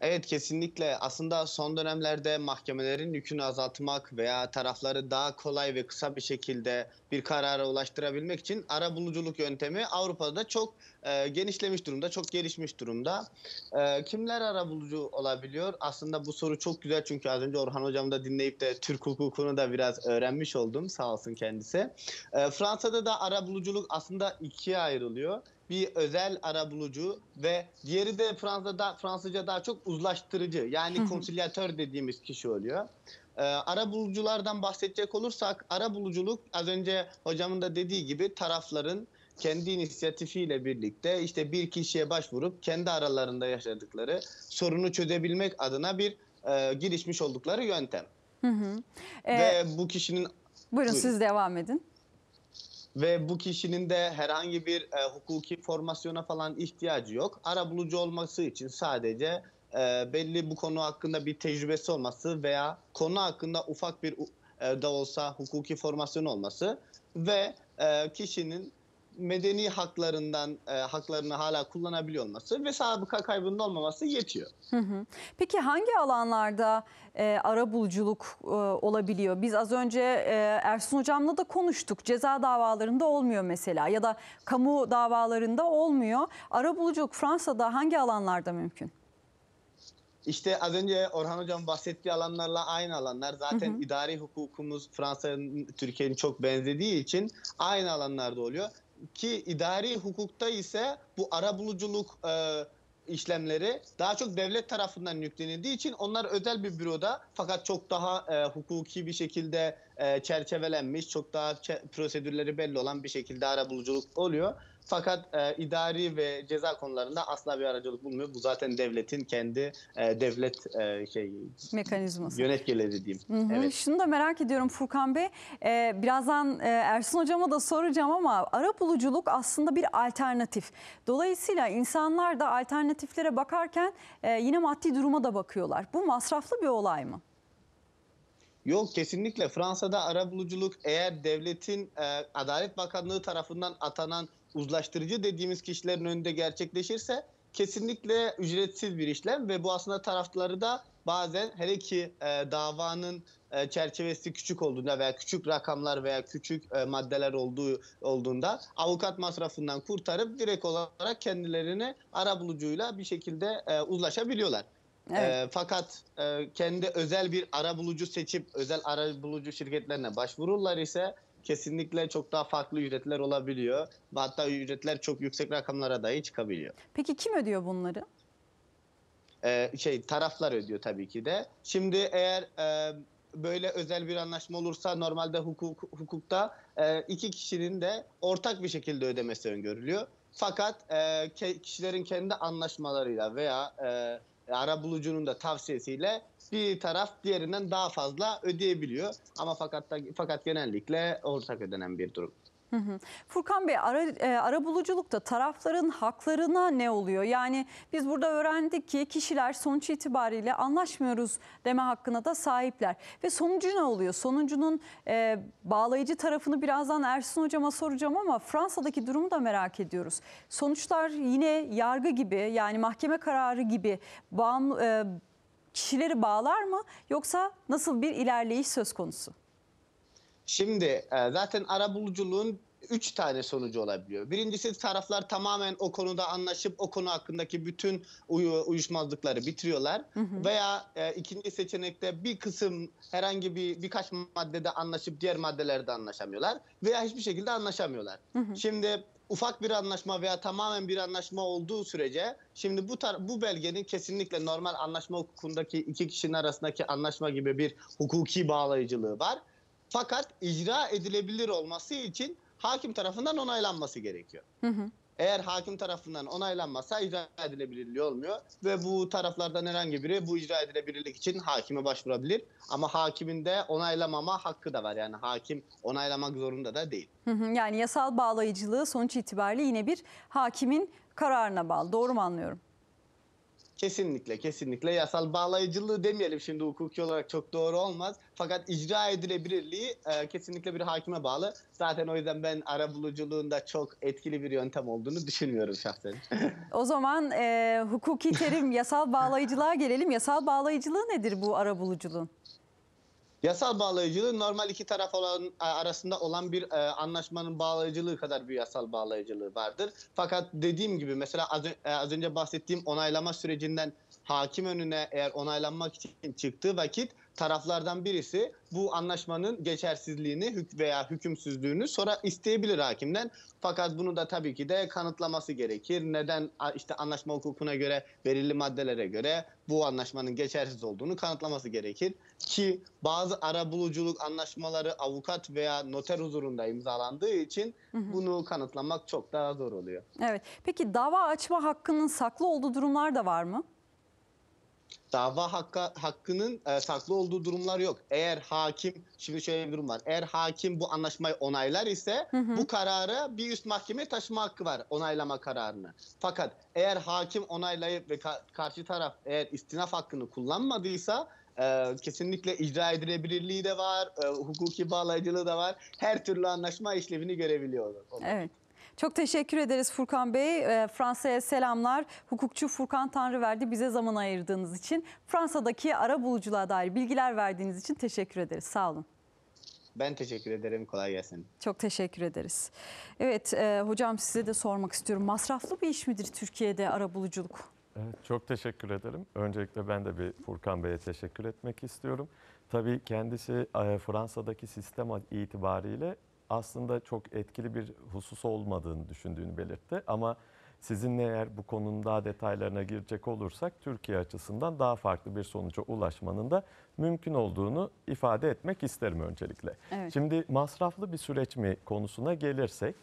Evet kesinlikle aslında son dönemlerde mahkemelerin yükünü azaltmak veya tarafları daha kolay ve kısa bir şekilde bir karara ulaştırabilmek için ara buluculuk yöntemi Avrupa'da çok e, genişlemiş durumda, çok gelişmiş durumda. E, kimler ara bulucu olabiliyor? Aslında bu soru çok güzel çünkü az önce Orhan hocam da dinleyip de Türk hukukunu da biraz öğrenmiş oldum sağ olsun kendisi. E, Fransa'da da ara buluculuk aslında ikiye ayrılıyor bir özel arabulucu ve diğeri de Fransa'da Fransızca daha çok uzlaştırıcı yani konsilyatör dediğimiz kişi oluyor. Ee, ara buluculardan bahsedecek olursak ara buluculuk az önce hocamın da dediği gibi tarafların kendi inisiyatifiyle birlikte işte bir kişiye başvurup kendi aralarında yaşadıkları sorunu çözebilmek adına bir e, girişmiş oldukları yöntem.
Hı hı. Ee, Ve bu kişinin... Buyurun, buyurun siz devam edin
ve bu kişinin de herhangi bir e, hukuki formasyona falan ihtiyacı yok. Arabulucu olması için sadece e, belli bu konu hakkında bir tecrübesi olması veya konu hakkında ufak bir e, da olsa hukuki formasyon olması ve e, kişinin medeni haklarından e, haklarını hala kullanabiliyor olması ve sabıka kaybında olmaması yetiyor.
Hı hı. Peki hangi alanlarda e, ara bulculuk e, olabiliyor? Biz az önce e, Ersun Hocam'la da konuştuk. Ceza davalarında olmuyor mesela ya da kamu davalarında olmuyor. Ara bulculuk Fransa'da hangi alanlarda mümkün?
İşte az önce Orhan Hocam bahsettiği alanlarla aynı alanlar. Zaten hı hı. idari hukukumuz Fransa'nın, Türkiye'nin çok benzediği için aynı alanlarda oluyor ki idari hukukta ise bu arabuluculuk e, işlemleri daha çok devlet tarafından yüklenildiği için onlar özel bir büroda fakat çok daha e, hukuki bir şekilde e, çerçevelenmiş, çok daha çer- prosedürleri belli olan bir şekilde ara buluculuk oluyor. Fakat e, idari ve ceza konularında asla bir aracılık bulmuyor. Bu zaten devletin kendi e, devlet e, şey
mekanizması
yönetgeleri diyeyim. Hı
hı. Evet. Şunu da merak ediyorum Furkan Bey. E, birazdan e, Ersun hocama da soracağım ama ara buluculuk aslında bir alternatif. Dolayısıyla insanlar da alternatiflere bakarken e, yine maddi duruma da bakıyorlar. Bu masraflı bir olay mı?
Yok kesinlikle Fransa'da arabuluculuk eğer devletin e, Adalet Bakanlığı tarafından atanan uzlaştırıcı dediğimiz kişilerin önünde gerçekleşirse kesinlikle ücretsiz bir işlem ve bu aslında tarafları da bazen hele ki e, davanın e, çerçevesi küçük olduğunda veya küçük rakamlar veya küçük e, maddeler olduğu olduğunda avukat masrafından kurtarıp direkt olarak kendilerini arabulucuyla bir şekilde e, uzlaşabiliyorlar. E, evet. E, fakat e, kendi özel bir arabulucu seçip özel arabulucu şirketlerine başvururlar ise kesinlikle çok daha farklı ücretler olabiliyor. Hatta ücretler çok yüksek rakamlara dahi çıkabiliyor.
Peki kim ödüyor bunları?
Ee, şey taraflar ödüyor tabii ki de. Şimdi eğer e, böyle özel bir anlaşma olursa normalde hukuk, hukukta e, iki kişinin de ortak bir şekilde ödemesi öngörülüyor. Fakat e, kişilerin kendi anlaşmalarıyla veya e, e, ara bulucunun da tavsiyesiyle bir taraf diğerinden daha fazla ödeyebiliyor. Ama fakat fakat genellikle ortak ödenen bir durum.
Hı hı. Furkan Bey ara, e, ara buluculukta tarafların haklarına ne oluyor? Yani biz burada öğrendik ki kişiler sonuç itibariyle anlaşmıyoruz deme hakkına da sahipler. Ve sonucu ne oluyor? Sonucunun e, bağlayıcı tarafını birazdan Ersin Hocam'a soracağım ama Fransa'daki durumu da merak ediyoruz. Sonuçlar yine yargı gibi yani mahkeme kararı gibi bağımlı, e, kişileri bağlar mı? Yoksa nasıl bir ilerleyiş söz konusu?
Şimdi e, zaten arabuluculuğun üç tane sonucu olabiliyor. Birincisi taraflar tamamen o konuda anlaşıp o konu hakkındaki bütün uyu, uyuşmazlıkları bitiriyorlar. Hı hı. Veya e, ikinci seçenekte bir kısım herhangi bir birkaç maddede anlaşıp diğer maddelerde anlaşamıyorlar. Veya hiçbir şekilde anlaşamıyorlar. Hı hı. Şimdi ufak bir anlaşma veya tamamen bir anlaşma olduğu sürece şimdi bu bu belgenin kesinlikle normal anlaşma hukukundaki iki kişinin arasındaki anlaşma gibi bir hukuki bağlayıcılığı var. Fakat icra edilebilir olması için hakim tarafından onaylanması gerekiyor. Hı hı. Eğer hakim tarafından onaylanmazsa icra edilebilirliği olmuyor ve bu taraflardan herhangi biri bu icra edilebilirlik için hakime başvurabilir. Ama hakimin de onaylamama hakkı da var. Yani hakim onaylamak zorunda da değil.
yani yasal bağlayıcılığı sonuç itibariyle yine bir hakimin kararına bağlı. Doğru mu anlıyorum?
Kesinlikle kesinlikle yasal bağlayıcılığı demeyelim şimdi hukuki olarak çok doğru olmaz. Fakat icra edilebilirliği e, kesinlikle bir hakime bağlı. Zaten o yüzden ben arabuluculuğunda çok etkili bir yöntem olduğunu düşünmüyorum şahsen.
o zaman e, hukuki terim yasal bağlayıcılığa gelelim. Yasal bağlayıcılığı nedir bu arabuluculuğun?
Yasal bağlayıcılığı normal iki taraf olan, e, arasında olan bir e, anlaşmanın bağlayıcılığı kadar bir yasal bağlayıcılığı vardır. Fakat dediğim gibi mesela az, e, az önce bahsettiğim onaylama sürecinden hakim önüne eğer onaylanmak için çıktığı vakit taraflardan birisi bu anlaşmanın geçersizliğini hük veya hükümsüzlüğünü sonra isteyebilir hakimden. Fakat bunu da tabii ki de kanıtlaması gerekir. Neden işte anlaşma hukukuna göre belirli maddelere göre bu anlaşmanın geçersiz olduğunu kanıtlaması gerekir ki bazı ara buluculuk anlaşmaları avukat veya noter huzurunda imzalandığı için bunu kanıtlamak çok daha zor oluyor.
Evet. Peki dava açma hakkının saklı olduğu durumlar da var mı?
dava hakkı, hakkının e, saklı olduğu durumlar yok. Eğer hakim, şimdi şöyle bir durum var. Eğer hakim bu anlaşmayı onaylar ise hı hı. bu kararı bir üst mahkeme taşıma hakkı var onaylama kararını. Fakat eğer hakim onaylayıp ve ka- karşı taraf eğer istinaf hakkını kullanmadıysa e, kesinlikle icra edilebilirliği de var, e, hukuki bağlayıcılığı da var. Her türlü anlaşma işlevini görebiliyorlar.
Evet. Çok teşekkür ederiz Furkan Bey. Ee, Fransa'ya selamlar. Hukukçu Furkan Tanrı verdi bize zaman ayırdığınız için. Fransa'daki ara buluculuğa dair bilgiler verdiğiniz için teşekkür ederiz. Sağ olun.
Ben teşekkür ederim. Kolay gelsin.
Çok teşekkür ederiz. Evet e, hocam size de sormak istiyorum. Masraflı bir iş midir Türkiye'de arabuluculuk?
Evet, çok teşekkür ederim. Öncelikle ben de bir Furkan Bey'e teşekkür etmek istiyorum. Tabii kendisi e, Fransa'daki sistem itibariyle aslında çok etkili bir husus olmadığını düşündüğünü belirtti. Ama sizinle eğer bu konunun daha detaylarına girecek olursak Türkiye açısından daha farklı bir sonuca ulaşmanın da mümkün olduğunu ifade etmek isterim öncelikle. Evet. Şimdi masraflı bir süreç mi konusuna gelirsek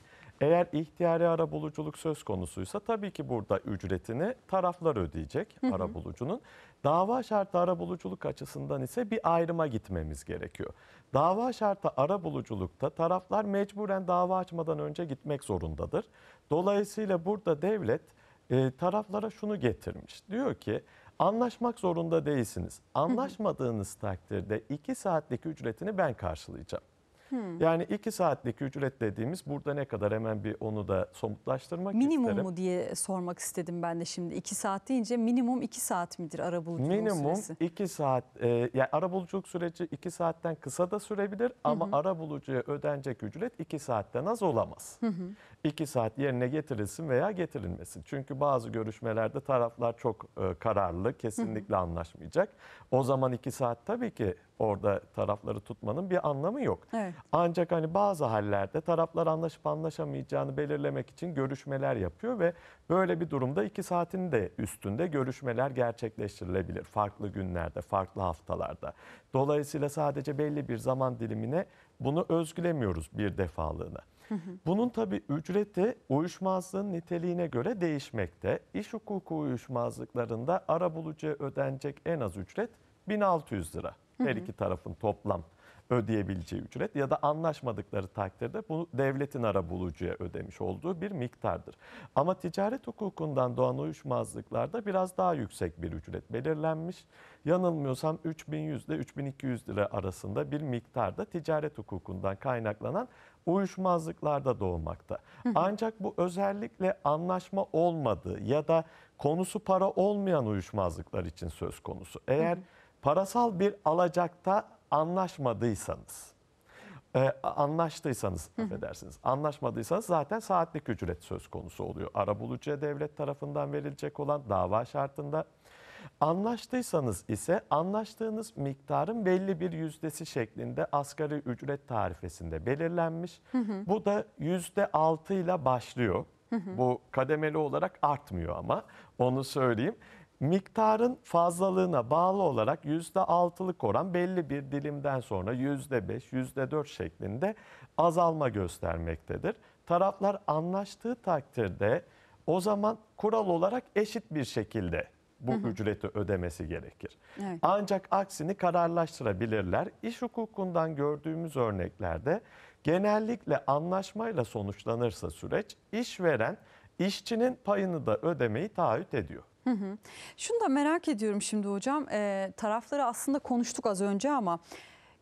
eğer ihtiyari arabuluculuk söz konusuysa tabii ki burada ücretini taraflar ödeyecek arabulucunun. Dava şartı arabuluculuk açısından ise bir ayrıma gitmemiz gerekiyor. Dava şartı arabuluculukta taraflar mecburen dava açmadan önce gitmek zorundadır. Dolayısıyla burada devlet e, taraflara şunu getirmiş. Diyor ki anlaşmak zorunda değilsiniz. Anlaşmadığınız takdirde 2 saatlik ücretini ben karşılayacağım. Yani 2 saatlik ücret dediğimiz burada ne kadar hemen bir onu da somutlaştırmak minimum isterim. Minimum mu
diye sormak istedim ben de şimdi. 2 saat deyince minimum 2 saat midir arabuluculuk süresi? Minimum
2 saat. E, yani arabuluculuk süreci 2 saatten kısa da sürebilir ama arabulucuya ödenecek ücret 2 saatten az olamaz. Hı hı. 2 saat yerine getirilsin veya getirilmesin. Çünkü bazı görüşmelerde taraflar çok e, kararlı, kesinlikle anlaşmayacak. O zaman 2 saat tabii ki orada tarafları tutmanın bir anlamı yok. Evet. Ancak hani bazı hallerde taraflar anlaşıp anlaşamayacağını belirlemek için görüşmeler yapıyor ve böyle bir durumda 2 saatin de üstünde görüşmeler gerçekleştirilebilir. Farklı günlerde, farklı haftalarda. Dolayısıyla sadece belli bir zaman dilimine bunu özgülemiyoruz bir defalığına. Bunun tabi ücreti uyuşmazlığın niteliğine göre değişmekte. İş hukuku uyuşmazlıklarında arabulucuya ödenecek en az ücret 1600 lira. Her iki tarafın toplam ödeyebileceği ücret ya da anlaşmadıkları takdirde bu devletin ara bulucuya ödemiş olduğu bir miktardır. Ama ticaret hukukundan doğan uyuşmazlıklarda biraz daha yüksek bir ücret belirlenmiş. Yanılmıyorsam 3100 ile 3200 lira arasında bir miktarda ticaret hukukundan kaynaklanan uyuşmazlıklarda doğmakta. Ancak bu özellikle anlaşma olmadığı ya da konusu para olmayan uyuşmazlıklar için söz konusu. Eğer parasal bir alacakta anlaşmadıysanız, e, anlaştıysanız affedersiniz. Anlaşmadıysanız zaten saatlik ücret söz konusu oluyor. Arabulucuya devlet tarafından verilecek olan dava şartında. Anlaştıysanız ise anlaştığınız miktarın belli bir yüzdesi şeklinde asgari ücret tarifesinde belirlenmiş. Hı hı. Bu da yüzde altı ile başlıyor. Hı hı. Bu kademeli olarak artmıyor ama onu söyleyeyim miktarın fazlalığına bağlı olarak %6'lık oran belli bir dilimden sonra %5, %4 şeklinde azalma göstermektedir. Taraflar anlaştığı takdirde o zaman kural olarak eşit bir şekilde bu hı hı. ücreti ödemesi gerekir. Evet. Ancak aksini kararlaştırabilirler. İş hukukundan gördüğümüz örneklerde genellikle anlaşmayla sonuçlanırsa süreç işveren işçinin payını da ödemeyi taahhüt ediyor.
Hı hı. Şunu da merak ediyorum şimdi hocam. E, tarafları aslında konuştuk az önce ama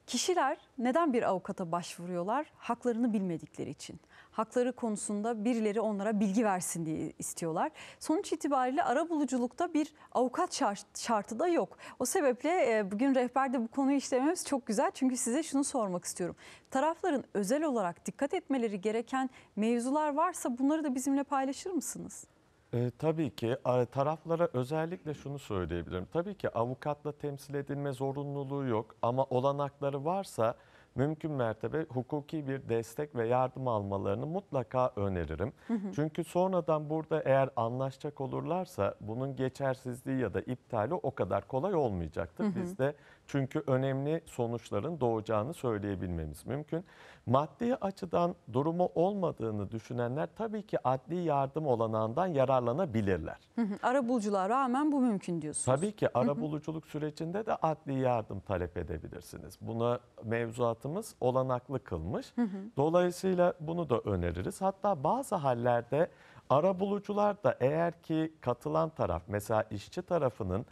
kişiler neden bir avukata başvuruyorlar? Haklarını bilmedikleri için. Hakları konusunda birileri onlara bilgi versin diye istiyorlar. Sonuç itibariyle ara buluculukta bir avukat şart, şartı da yok. O sebeple e, bugün rehberde bu konuyu işlememiz çok güzel. Çünkü size şunu sormak istiyorum. Tarafların özel olarak dikkat etmeleri gereken mevzular varsa bunları da bizimle paylaşır mısınız?
E, tabii ki e, taraflara özellikle şunu söyleyebilirim. Tabii ki avukatla temsil edilme zorunluluğu yok ama olanakları varsa mümkün mertebe hukuki bir destek ve yardım almalarını mutlaka öneririm. Hı hı. Çünkü sonradan burada eğer anlaşacak olurlarsa bunun geçersizliği ya da iptali o kadar kolay olmayacaktır. Hı hı. Biz de çünkü önemli sonuçların doğacağını söyleyebilmemiz mümkün. Maddi açıdan durumu olmadığını düşünenler tabii ki adli yardım olanağından yararlanabilirler.
Hı hı. rağmen bu mümkün diyorsunuz. Tabii
ki arabuluculuk sürecinde de adli yardım talep edebilirsiniz. Bunu mevzuatımız olanaklı kılmış. Dolayısıyla bunu da öneririz. Hatta bazı hallerde arabulucular da eğer ki katılan taraf mesela işçi tarafının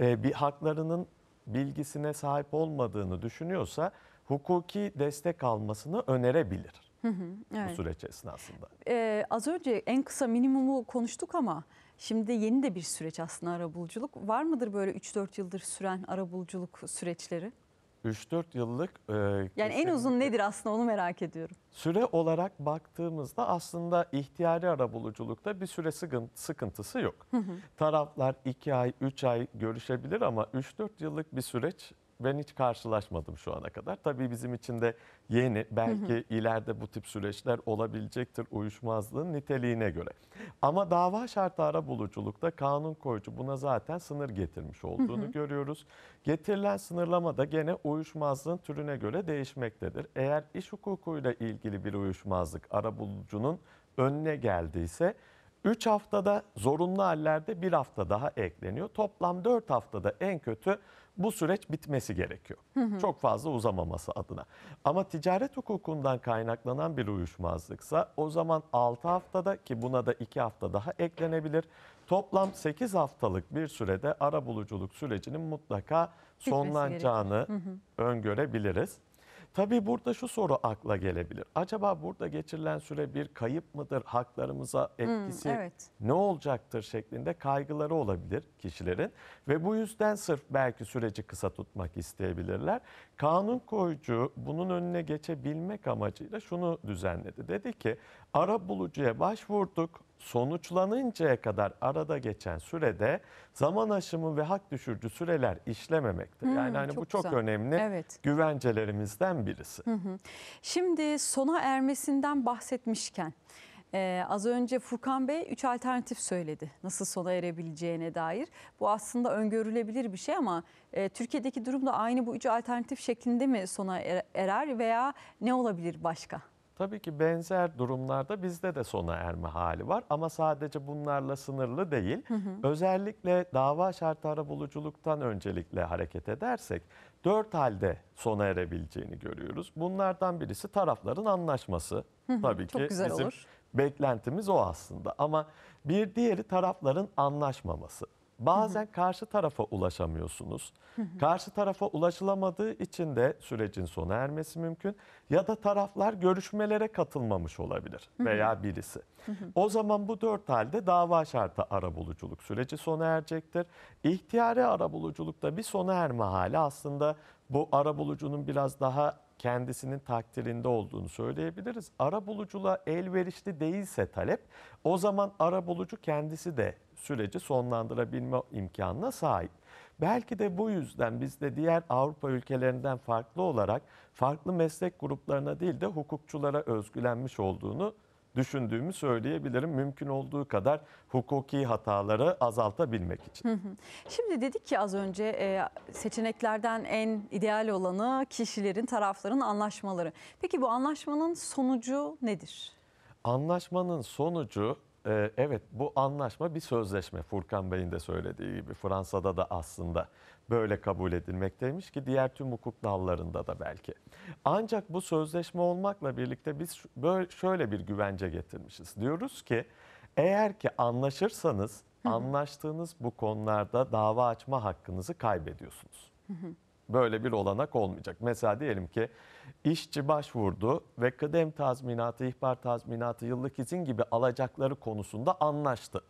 e, bir haklarının bilgisine sahip olmadığını düşünüyorsa hukuki destek almasını önerebilir.
Hı hı, evet. Bu süreç
esnasında.
Ee, az önce en kısa minimumu konuştuk ama şimdi yeni de bir süreç aslında arabuluculuk. Var mıdır böyle 3-4 yıldır süren arabuluculuk süreçleri?
3-4 yıllık... E,
yani en uzun nedir aslında onu merak ediyorum.
Süre olarak baktığımızda aslında ihtiyari arabuluculukta bir süre sıkıntısı yok. Taraflar 2 ay, 3 ay görüşebilir ama 3-4 yıllık bir süreç ben hiç karşılaşmadım şu ana kadar. Tabii bizim için de yeni belki hı hı. ileride bu tip süreçler olabilecektir uyuşmazlığın niteliğine göre. Ama dava şartı ara buluculukta kanun koyucu buna zaten sınır getirmiş olduğunu hı hı. görüyoruz. Getirilen sınırlama da gene uyuşmazlığın türüne göre değişmektedir. Eğer iş hukukuyla ilgili bir uyuşmazlık ara bulucunun önüne geldiyse 3 haftada zorunlu hallerde 1 hafta daha ekleniyor. Toplam 4 haftada en kötü bu süreç bitmesi gerekiyor. Hı hı. Çok fazla uzamaması adına. Ama ticaret hukukundan kaynaklanan bir uyuşmazlıksa o zaman 6 haftada ki buna da 2 hafta daha eklenebilir. Toplam 8 haftalık bir sürede ara buluculuk sürecinin mutlaka sonlanacağını hı hı. öngörebiliriz. Tabii burada şu soru akla gelebilir. Acaba burada geçirilen süre bir kayıp mıdır? Haklarımıza hmm, etkisi hmm, evet. ne olacaktır şeklinde kaygıları olabilir kişilerin. Ve bu yüzden sırf belki süreci kısa tutmak isteyebilirler. Kanun koyucu bunun önüne geçebilmek amacıyla şunu düzenledi. Dedi ki Ara bulucuya başvurduk. Sonuçlanıncaya kadar arada geçen sürede zaman aşımı ve hak düşürücü süreler işlememektir. Hmm, yani hani çok bu çok güzel. önemli evet. güvencelerimizden birisi. Hı
hı. Şimdi sona ermesinden bahsetmişken ee, az önce Furkan Bey 3 alternatif söyledi nasıl sona erebileceğine dair. Bu aslında öngörülebilir bir şey ama e, Türkiye'deki durum da aynı bu 3 alternatif şeklinde mi sona er-, erer veya ne olabilir başka?
Tabii ki benzer durumlarda bizde de sona erme hali var ama sadece bunlarla sınırlı değil. Hı hı. Özellikle dava şartı arabuluculuktan öncelikle hareket edersek dört halde sona erebileceğini görüyoruz. Bunlardan birisi tarafların anlaşması. Hı hı. Tabii Çok ki güzel bizim olur. beklentimiz o aslında ama bir diğeri tarafların anlaşmaması. Bazen karşı tarafa ulaşamıyorsunuz. Karşı tarafa ulaşılamadığı için de sürecin sona ermesi mümkün. Ya da taraflar görüşmelere katılmamış olabilir veya birisi. o zaman bu dört halde dava şartı arabuluculuk süreci sona erecektir. İhtiyari arabuluculukta bir sona erme hali aslında bu arabulucunun biraz daha kendisinin takdirinde olduğunu söyleyebiliriz. Ara buluculuğa elverişli değilse talep o zaman arabulucu kendisi de süreci sonlandırabilme imkanına sahip. Belki de bu yüzden biz de diğer Avrupa ülkelerinden farklı olarak farklı meslek gruplarına değil de hukukçulara özgülenmiş olduğunu düşündüğümü söyleyebilirim. Mümkün olduğu kadar hukuki hataları azaltabilmek
için. Şimdi dedik ki az önce e, seçeneklerden en ideal olanı kişilerin, tarafların anlaşmaları. Peki bu anlaşmanın sonucu nedir?
Anlaşmanın sonucu e, evet bu anlaşma bir sözleşme Furkan Bey'in de söylediği gibi Fransa'da da aslında böyle kabul edilmekteymiş ki diğer tüm hukuk dallarında da belki. Ancak bu sözleşme olmakla birlikte biz böyle şöyle bir güvence getirmişiz. Diyoruz ki eğer ki anlaşırsanız anlaştığınız bu konularda dava açma hakkınızı kaybediyorsunuz. Böyle bir olanak olmayacak. Mesela diyelim ki işçi başvurdu ve kıdem tazminatı, ihbar tazminatı, yıllık izin gibi alacakları konusunda anlaştı.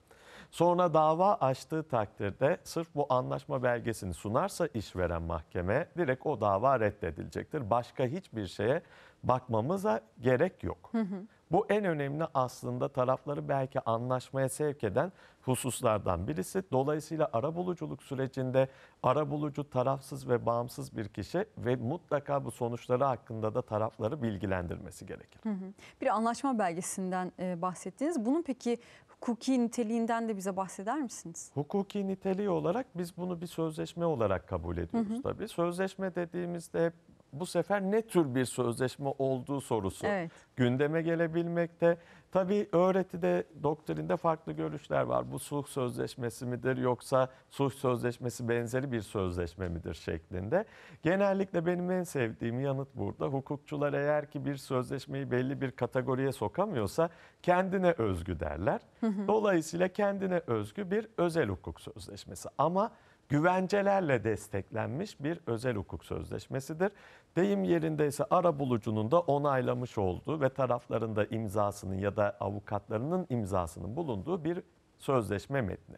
Sonra dava açtığı takdirde sırf bu anlaşma belgesini sunarsa işveren mahkeme direkt o dava reddedilecektir. Başka hiçbir şeye bakmamıza gerek yok. Hı hı. Bu en önemli aslında tarafları belki anlaşmaya sevk eden hususlardan birisi. Dolayısıyla arabuluculuk sürecinde arabulucu tarafsız ve bağımsız bir kişi ve mutlaka bu sonuçları hakkında da tarafları bilgilendirmesi gerekir.
Hı hı. Bir anlaşma belgesinden bahsettiniz. Bunun peki hukuki niteliğinden de bize bahseder misiniz?
Hukuki niteliği olarak biz bunu bir sözleşme olarak kabul ediyoruz hı hı. tabii. Sözleşme dediğimizde hep bu sefer ne tür bir sözleşme olduğu sorusu evet. gündeme gelebilmekte. Tabii öğretide, doktrinde farklı görüşler var. Bu sulh sözleşmesi midir yoksa sulh sözleşmesi benzeri bir sözleşme midir şeklinde. Genellikle benim en sevdiğim yanıt burada. Hukukçular eğer ki bir sözleşmeyi belli bir kategoriye sokamıyorsa kendine özgü derler. Dolayısıyla kendine özgü bir özel hukuk sözleşmesi. Ama güvencelerle desteklenmiş bir özel hukuk sözleşmesidir. Deyim yerinde ise ara bulucunun da onaylamış olduğu ve taraflarında imzasının ya da avukatlarının imzasının bulunduğu bir sözleşme metni.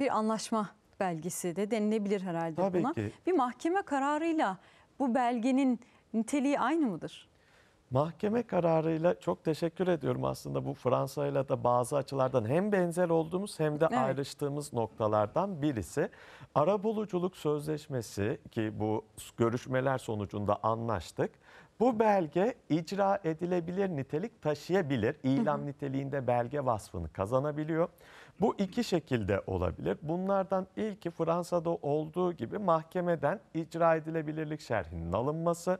bir anlaşma belgesi de denilebilir herhalde Tabii buna. Ki. Bir mahkeme kararıyla bu belgenin niteliği aynı mıdır? Mahkeme
kararıyla çok teşekkür ediyorum aslında bu Fransa ile de bazı açılardan hem benzer olduğumuz hem de evet. ayrıştığımız noktalardan birisi. Arabuluculuk Sözleşmesi ki bu görüşmeler sonucunda anlaştık. Bu belge icra edilebilir nitelik taşıyabilir. İlan niteliğinde belge vasfını kazanabiliyor. Bu iki şekilde olabilir. Bunlardan ilki Fransa'da olduğu gibi mahkemeden icra edilebilirlik şerhinin alınması.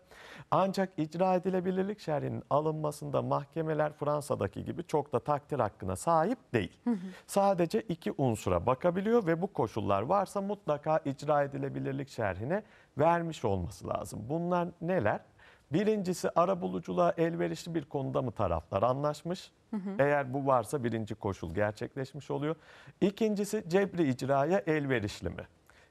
Ancak icra edilebilirlik şerhinin alınmasında mahkemeler Fransa'daki gibi çok da takdir hakkına sahip değil. Sadece iki unsura bakabiliyor ve bu koşullar varsa mutlaka icra edilebilirlik şerhine vermiş olması lazım. Bunlar neler? Birincisi arabuluculuğa elverişli bir konuda mı taraflar anlaşmış? Hı hı. Eğer bu varsa birinci koşul gerçekleşmiş oluyor. İkincisi cebri icraya elverişli mi?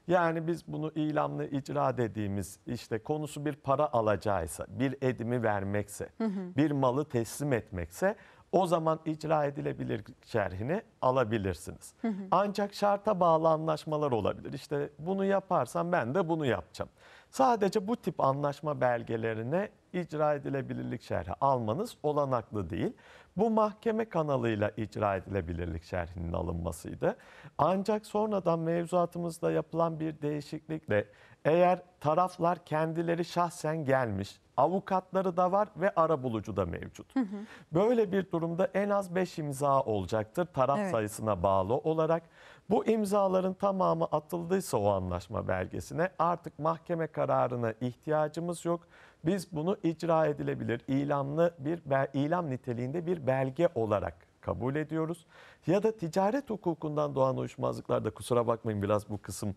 Yani biz bunu ilamlı icra dediğimiz işte konusu bir para alacağıysa, bir edimi vermekse, hı hı. bir malı teslim etmekse o zaman icra edilebilir şerhini alabilirsiniz. Hı hı. Ancak şarta bağlı anlaşmalar olabilir. İşte bunu yaparsam ben de bunu yapacağım. Sadece bu tip anlaşma belgelerine icra edilebilirlik şerhi almanız olanaklı değil. Bu mahkeme kanalıyla icra edilebilirlik şerhinin alınmasıydı. Ancak sonradan mevzuatımızda yapılan bir değişiklikle eğer taraflar kendileri şahsen gelmiş, avukatları da var ve arabulucu da mevcut. Hı hı. Böyle bir durumda en az 5 imza olacaktır taraf evet. sayısına bağlı olarak. Bu imzaların tamamı atıldıysa o anlaşma belgesine artık mahkeme kararına ihtiyacımız yok. Biz bunu icra edilebilir ilamlı bir ilam niteliğinde bir belge olarak kabul ediyoruz. Ya da ticaret hukukundan doğan uyuşmazlıklarda kusura bakmayın biraz bu kısım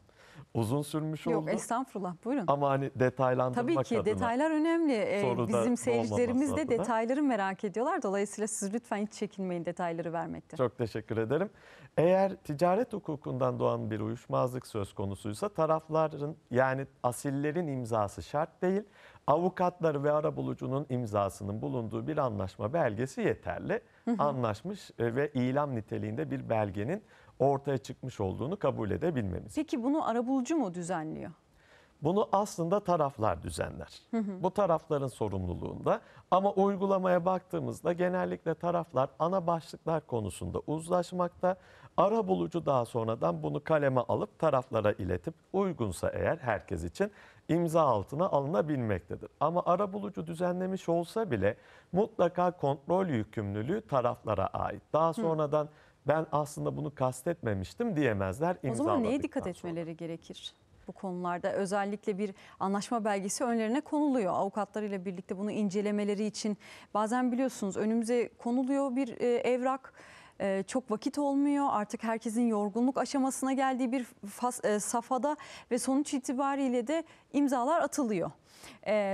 uzun sürmüş oldu. Yok
estağfurullah buyurun.
Ama hani detaylandırmak Tabii ki adına detaylar
önemli. Ee, bizim seyircilerimiz de olmaması detayları merak ediyorlar. Dolayısıyla siz lütfen hiç çekinmeyin detayları vermekte.
Çok teşekkür ederim. Eğer ticaret hukukundan doğan bir uyuşmazlık söz konusuysa tarafların yani asillerin imzası şart değil. Avukatları ve ara bulucunun imzasının bulunduğu bir anlaşma belgesi yeterli. Anlaşmış e, ve ilam niteliğinde bir belgenin ortaya çıkmış olduğunu kabul edebilmemiz.
Peki bunu arabulucu mu düzenliyor?
Bunu aslında taraflar düzenler. Hı hı. Bu tarafların sorumluluğunda ama uygulamaya baktığımızda genellikle taraflar ana başlıklar konusunda uzlaşmakta. Ara bulucu daha sonradan bunu kaleme alıp taraflara iletip uygunsa eğer herkes için imza altına alınabilmektedir. Ama ara bulucu düzenlemiş olsa bile mutlaka kontrol yükümlülüğü taraflara ait. Daha sonradan hı ben aslında bunu kastetmemiştim diyemezler. O zaman neye dikkat etmeleri
sonra. gerekir? bu konularda özellikle bir anlaşma belgesi önlerine konuluyor. Avukatlarıyla birlikte bunu incelemeleri için bazen biliyorsunuz önümüze konuluyor bir e, evrak e, çok vakit olmuyor. Artık herkesin yorgunluk aşamasına geldiği bir fas, e, safhada ve sonuç itibariyle de imzalar atılıyor.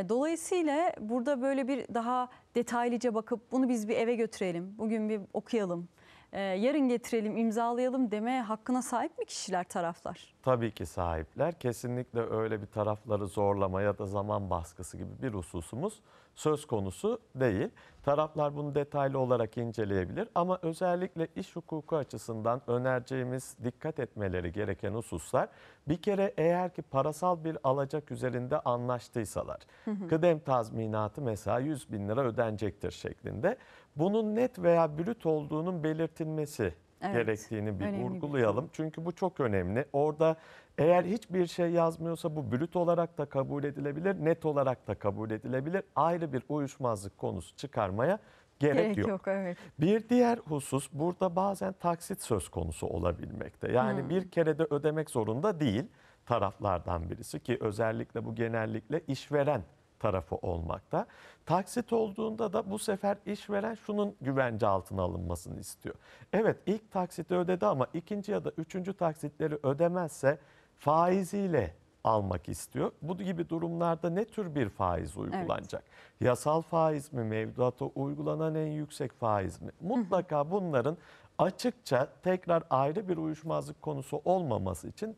dolayısıyla burada böyle bir daha detaylıca bakıp bunu biz bir eve götürelim, bugün bir okuyalım, ee, yarın getirelim imzalayalım deme hakkına sahip mi kişiler taraflar?
Tabii ki sahipler. Kesinlikle öyle bir tarafları zorlama ya da zaman baskısı gibi bir hususumuz söz konusu değil. Taraflar bunu detaylı olarak inceleyebilir ama özellikle iş hukuku açısından önereceğimiz dikkat etmeleri gereken hususlar bir kere eğer ki parasal bir alacak üzerinde anlaştıysalar hı kıdem tazminatı mesela 100 bin lira ödenecektir şeklinde bunun net veya brüt olduğunun belirtilmesi evet, gerektiğini bir vurgulayalım. Bir şey. Çünkü bu çok önemli. Orada eğer hiçbir şey yazmıyorsa bu brüt olarak da kabul edilebilir, net olarak da kabul edilebilir. Ayrı bir uyuşmazlık konusu çıkarmaya gerek, gerek yok. yok evet. Bir diğer husus burada bazen taksit söz konusu olabilmekte. Yani hmm. bir kerede ödemek zorunda değil taraflardan birisi ki özellikle bu genellikle işveren tarafı olmakta. Taksit olduğunda da bu sefer işveren şunun güvence altına alınmasını istiyor. Evet ilk taksiti ödedi ama ikinci ya da üçüncü taksitleri ödemezse faiziyle almak istiyor. Bu gibi durumlarda ne tür bir faiz uygulanacak? Evet. Yasal faiz mi, mevduata uygulanan en yüksek faiz mi? Mutlaka bunların açıkça tekrar ayrı bir uyuşmazlık konusu olmaması için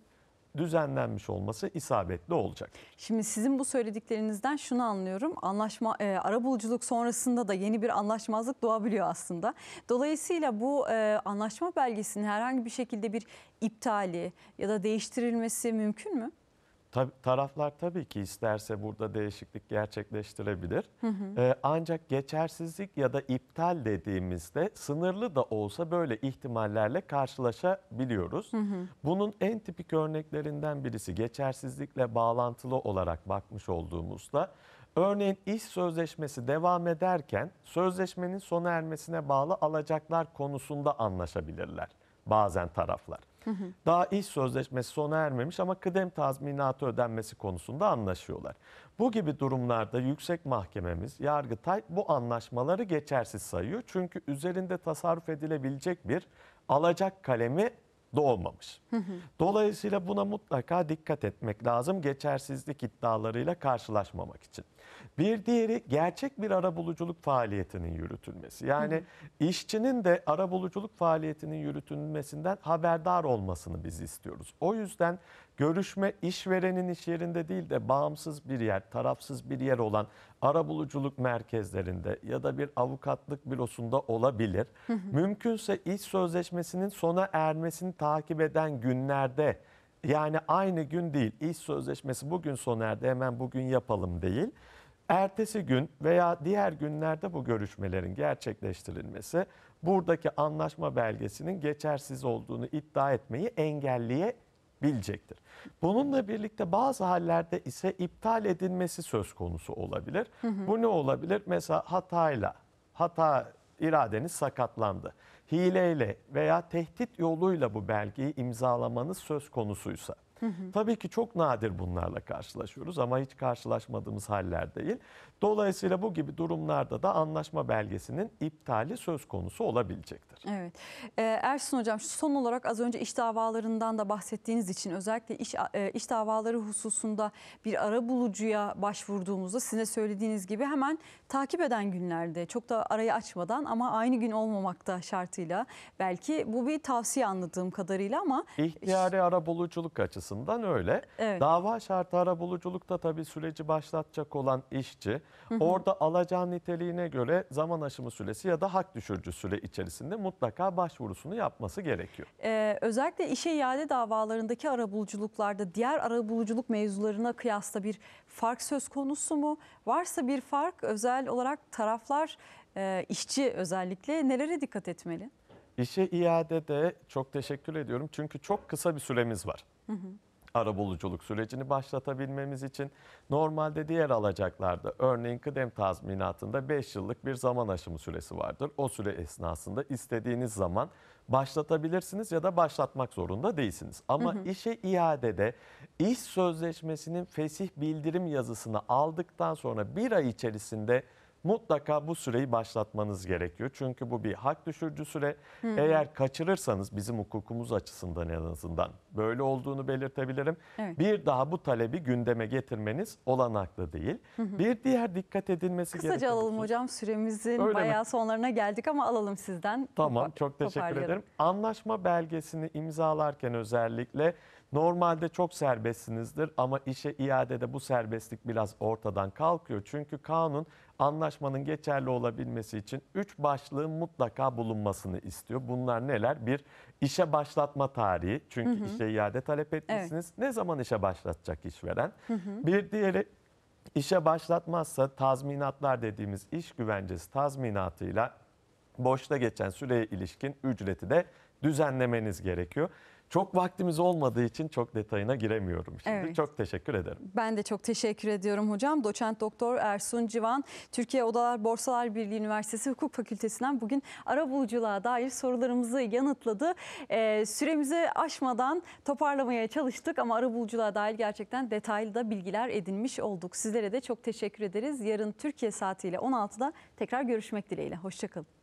düzenlenmiş olması isabetli olacak.
Şimdi sizin bu söylediklerinizden şunu anlıyorum. Anlaşma e, arabuluculuk sonrasında da yeni bir anlaşmazlık doğabiliyor aslında. Dolayısıyla bu e, anlaşma belgesinin herhangi bir şekilde bir iptali ya da değiştirilmesi mümkün mü?
Tabi, taraflar tabii ki isterse burada değişiklik gerçekleştirebilir. Hı hı. Ee, ancak geçersizlik ya da iptal dediğimizde sınırlı da olsa böyle ihtimallerle karşılaşabiliyoruz. Hı hı. Bunun en tipik örneklerinden birisi geçersizlikle bağlantılı olarak bakmış olduğumuzda Örneğin iş sözleşmesi devam ederken sözleşmenin sona ermesine bağlı alacaklar konusunda anlaşabilirler bazen taraflar. Daha iş sözleşmesi sona ermemiş ama kıdem tazminatı ödenmesi konusunda anlaşıyorlar. Bu gibi durumlarda yüksek mahkememiz Yargıtay bu anlaşmaları geçersiz sayıyor. Çünkü üzerinde tasarruf edilebilecek bir alacak kalemi doğmamış. Dolayısıyla buna mutlaka dikkat etmek lazım geçersizlik iddialarıyla karşılaşmamak için. Bir diğeri gerçek bir arabuluculuk faaliyetinin yürütülmesi. Yani Hı. işçinin de arabuluculuk faaliyetinin yürütülmesinden haberdar olmasını biz istiyoruz. O yüzden görüşme işverenin iş yerinde değil de bağımsız bir yer, tarafsız bir yer olan arabuluculuk merkezlerinde ya da bir avukatlık bürosunda olabilir. Hı hı. Mümkünse iş sözleşmesinin sona ermesini takip eden günlerde yani aynı gün değil iş sözleşmesi bugün sona erdi hemen bugün yapalım değil. Ertesi gün veya diğer günlerde bu görüşmelerin gerçekleştirilmesi buradaki anlaşma belgesinin geçersiz olduğunu iddia etmeyi engelleyebilecektir. Bununla birlikte bazı hallerde ise iptal edilmesi söz konusu olabilir. Hı hı. Bu ne olabilir? Mesela hatayla, hata iradeniz sakatlandı. Hileyle veya tehdit yoluyla bu belgeyi imzalamanız söz konusuysa Tabii ki çok nadir bunlarla karşılaşıyoruz ama hiç karşılaşmadığımız haller değil. Dolayısıyla bu gibi durumlarda da anlaşma belgesinin iptali söz konusu olabilecektir.
Evet. Ee, Ersin Hocam son olarak az önce iş davalarından da bahsettiğiniz için özellikle iş, e, iş davaları hususunda bir ara bulucuya başvurduğumuzda size söylediğiniz gibi hemen takip eden günlerde çok da arayı açmadan ama aynı gün olmamakta şartıyla belki bu bir tavsiye anladığım kadarıyla ama...
İhtiyari ara buluculuk açısından açısından öyle. Evet. Dava şartı arabuluculukta tabii süreci başlatacak olan işçi orada alacağın niteliğine göre zaman aşımı süresi ya da hak düşürücü süre içerisinde mutlaka başvurusunu yapması gerekiyor.
Ee, özellikle işe iade davalarındaki arabuluculuklarda diğer arabuluculuk mevzularına kıyasla bir fark söz konusu mu? Varsa bir fark özel olarak taraflar e, işçi özellikle nelere dikkat etmeli?
İşe iade de çok teşekkür ediyorum. Çünkü çok kısa bir süremiz var. Hı hı. Arabuluculuk sürecini başlatabilmemiz için normalde diğer alacaklarda örneğin kıdem tazminatında 5 yıllık bir zaman aşımı süresi vardır. O süre esnasında istediğiniz zaman başlatabilirsiniz ya da başlatmak zorunda değilsiniz. Ama hı hı. işe iadede iş sözleşmesinin fesih bildirim yazısını aldıktan sonra bir ay içerisinde mutlaka bu süreyi başlatmanız gerekiyor. Çünkü bu bir hak düşürücü süre. Hı-hı. Eğer kaçırırsanız bizim hukukumuz açısından en azından böyle olduğunu belirtebilirim. Evet. Bir daha bu talebi gündeme getirmeniz olanaklı değil. Hı-hı. Bir diğer dikkat edilmesi gereken... Kısaca alalım husus.
hocam süremizin Öyle bayağı mi? sonlarına geldik ama alalım sizden. Tamam Topar,
çok teşekkür ederim. Anlaşma belgesini imzalarken özellikle Normalde çok serbestsinizdir ama işe iadede bu serbestlik biraz ortadan kalkıyor. Çünkü kanun anlaşmanın geçerli olabilmesi için 3 başlığın mutlaka bulunmasını istiyor. Bunlar neler? Bir, işe başlatma tarihi. Çünkü hı hı. işe iade talep etmişsiniz. Evet. Ne zaman işe başlatacak işveren? Hı hı. Bir diğeri işe başlatmazsa tazminatlar dediğimiz iş güvencesi tazminatıyla boşta geçen süreye ilişkin ücreti de düzenlemeniz gerekiyor. Çok vaktimiz olmadığı için çok detayına giremiyorum şimdi. Evet. Çok teşekkür ederim.
Ben de çok teşekkür ediyorum hocam. Doçent Doktor Ersun Civan, Türkiye Odalar Borsalar Birliği Üniversitesi Hukuk Fakültesinden bugün arabuluculuğa dair sorularımızı yanıtladı. Ee, süremizi aşmadan toparlamaya çalıştık ama arabuluculuğa dair gerçekten detaylı da bilgiler edinmiş olduk. Sizlere de çok teşekkür ederiz. Yarın Türkiye saatiyle 16'da tekrar görüşmek dileğiyle. Hoşçakalın.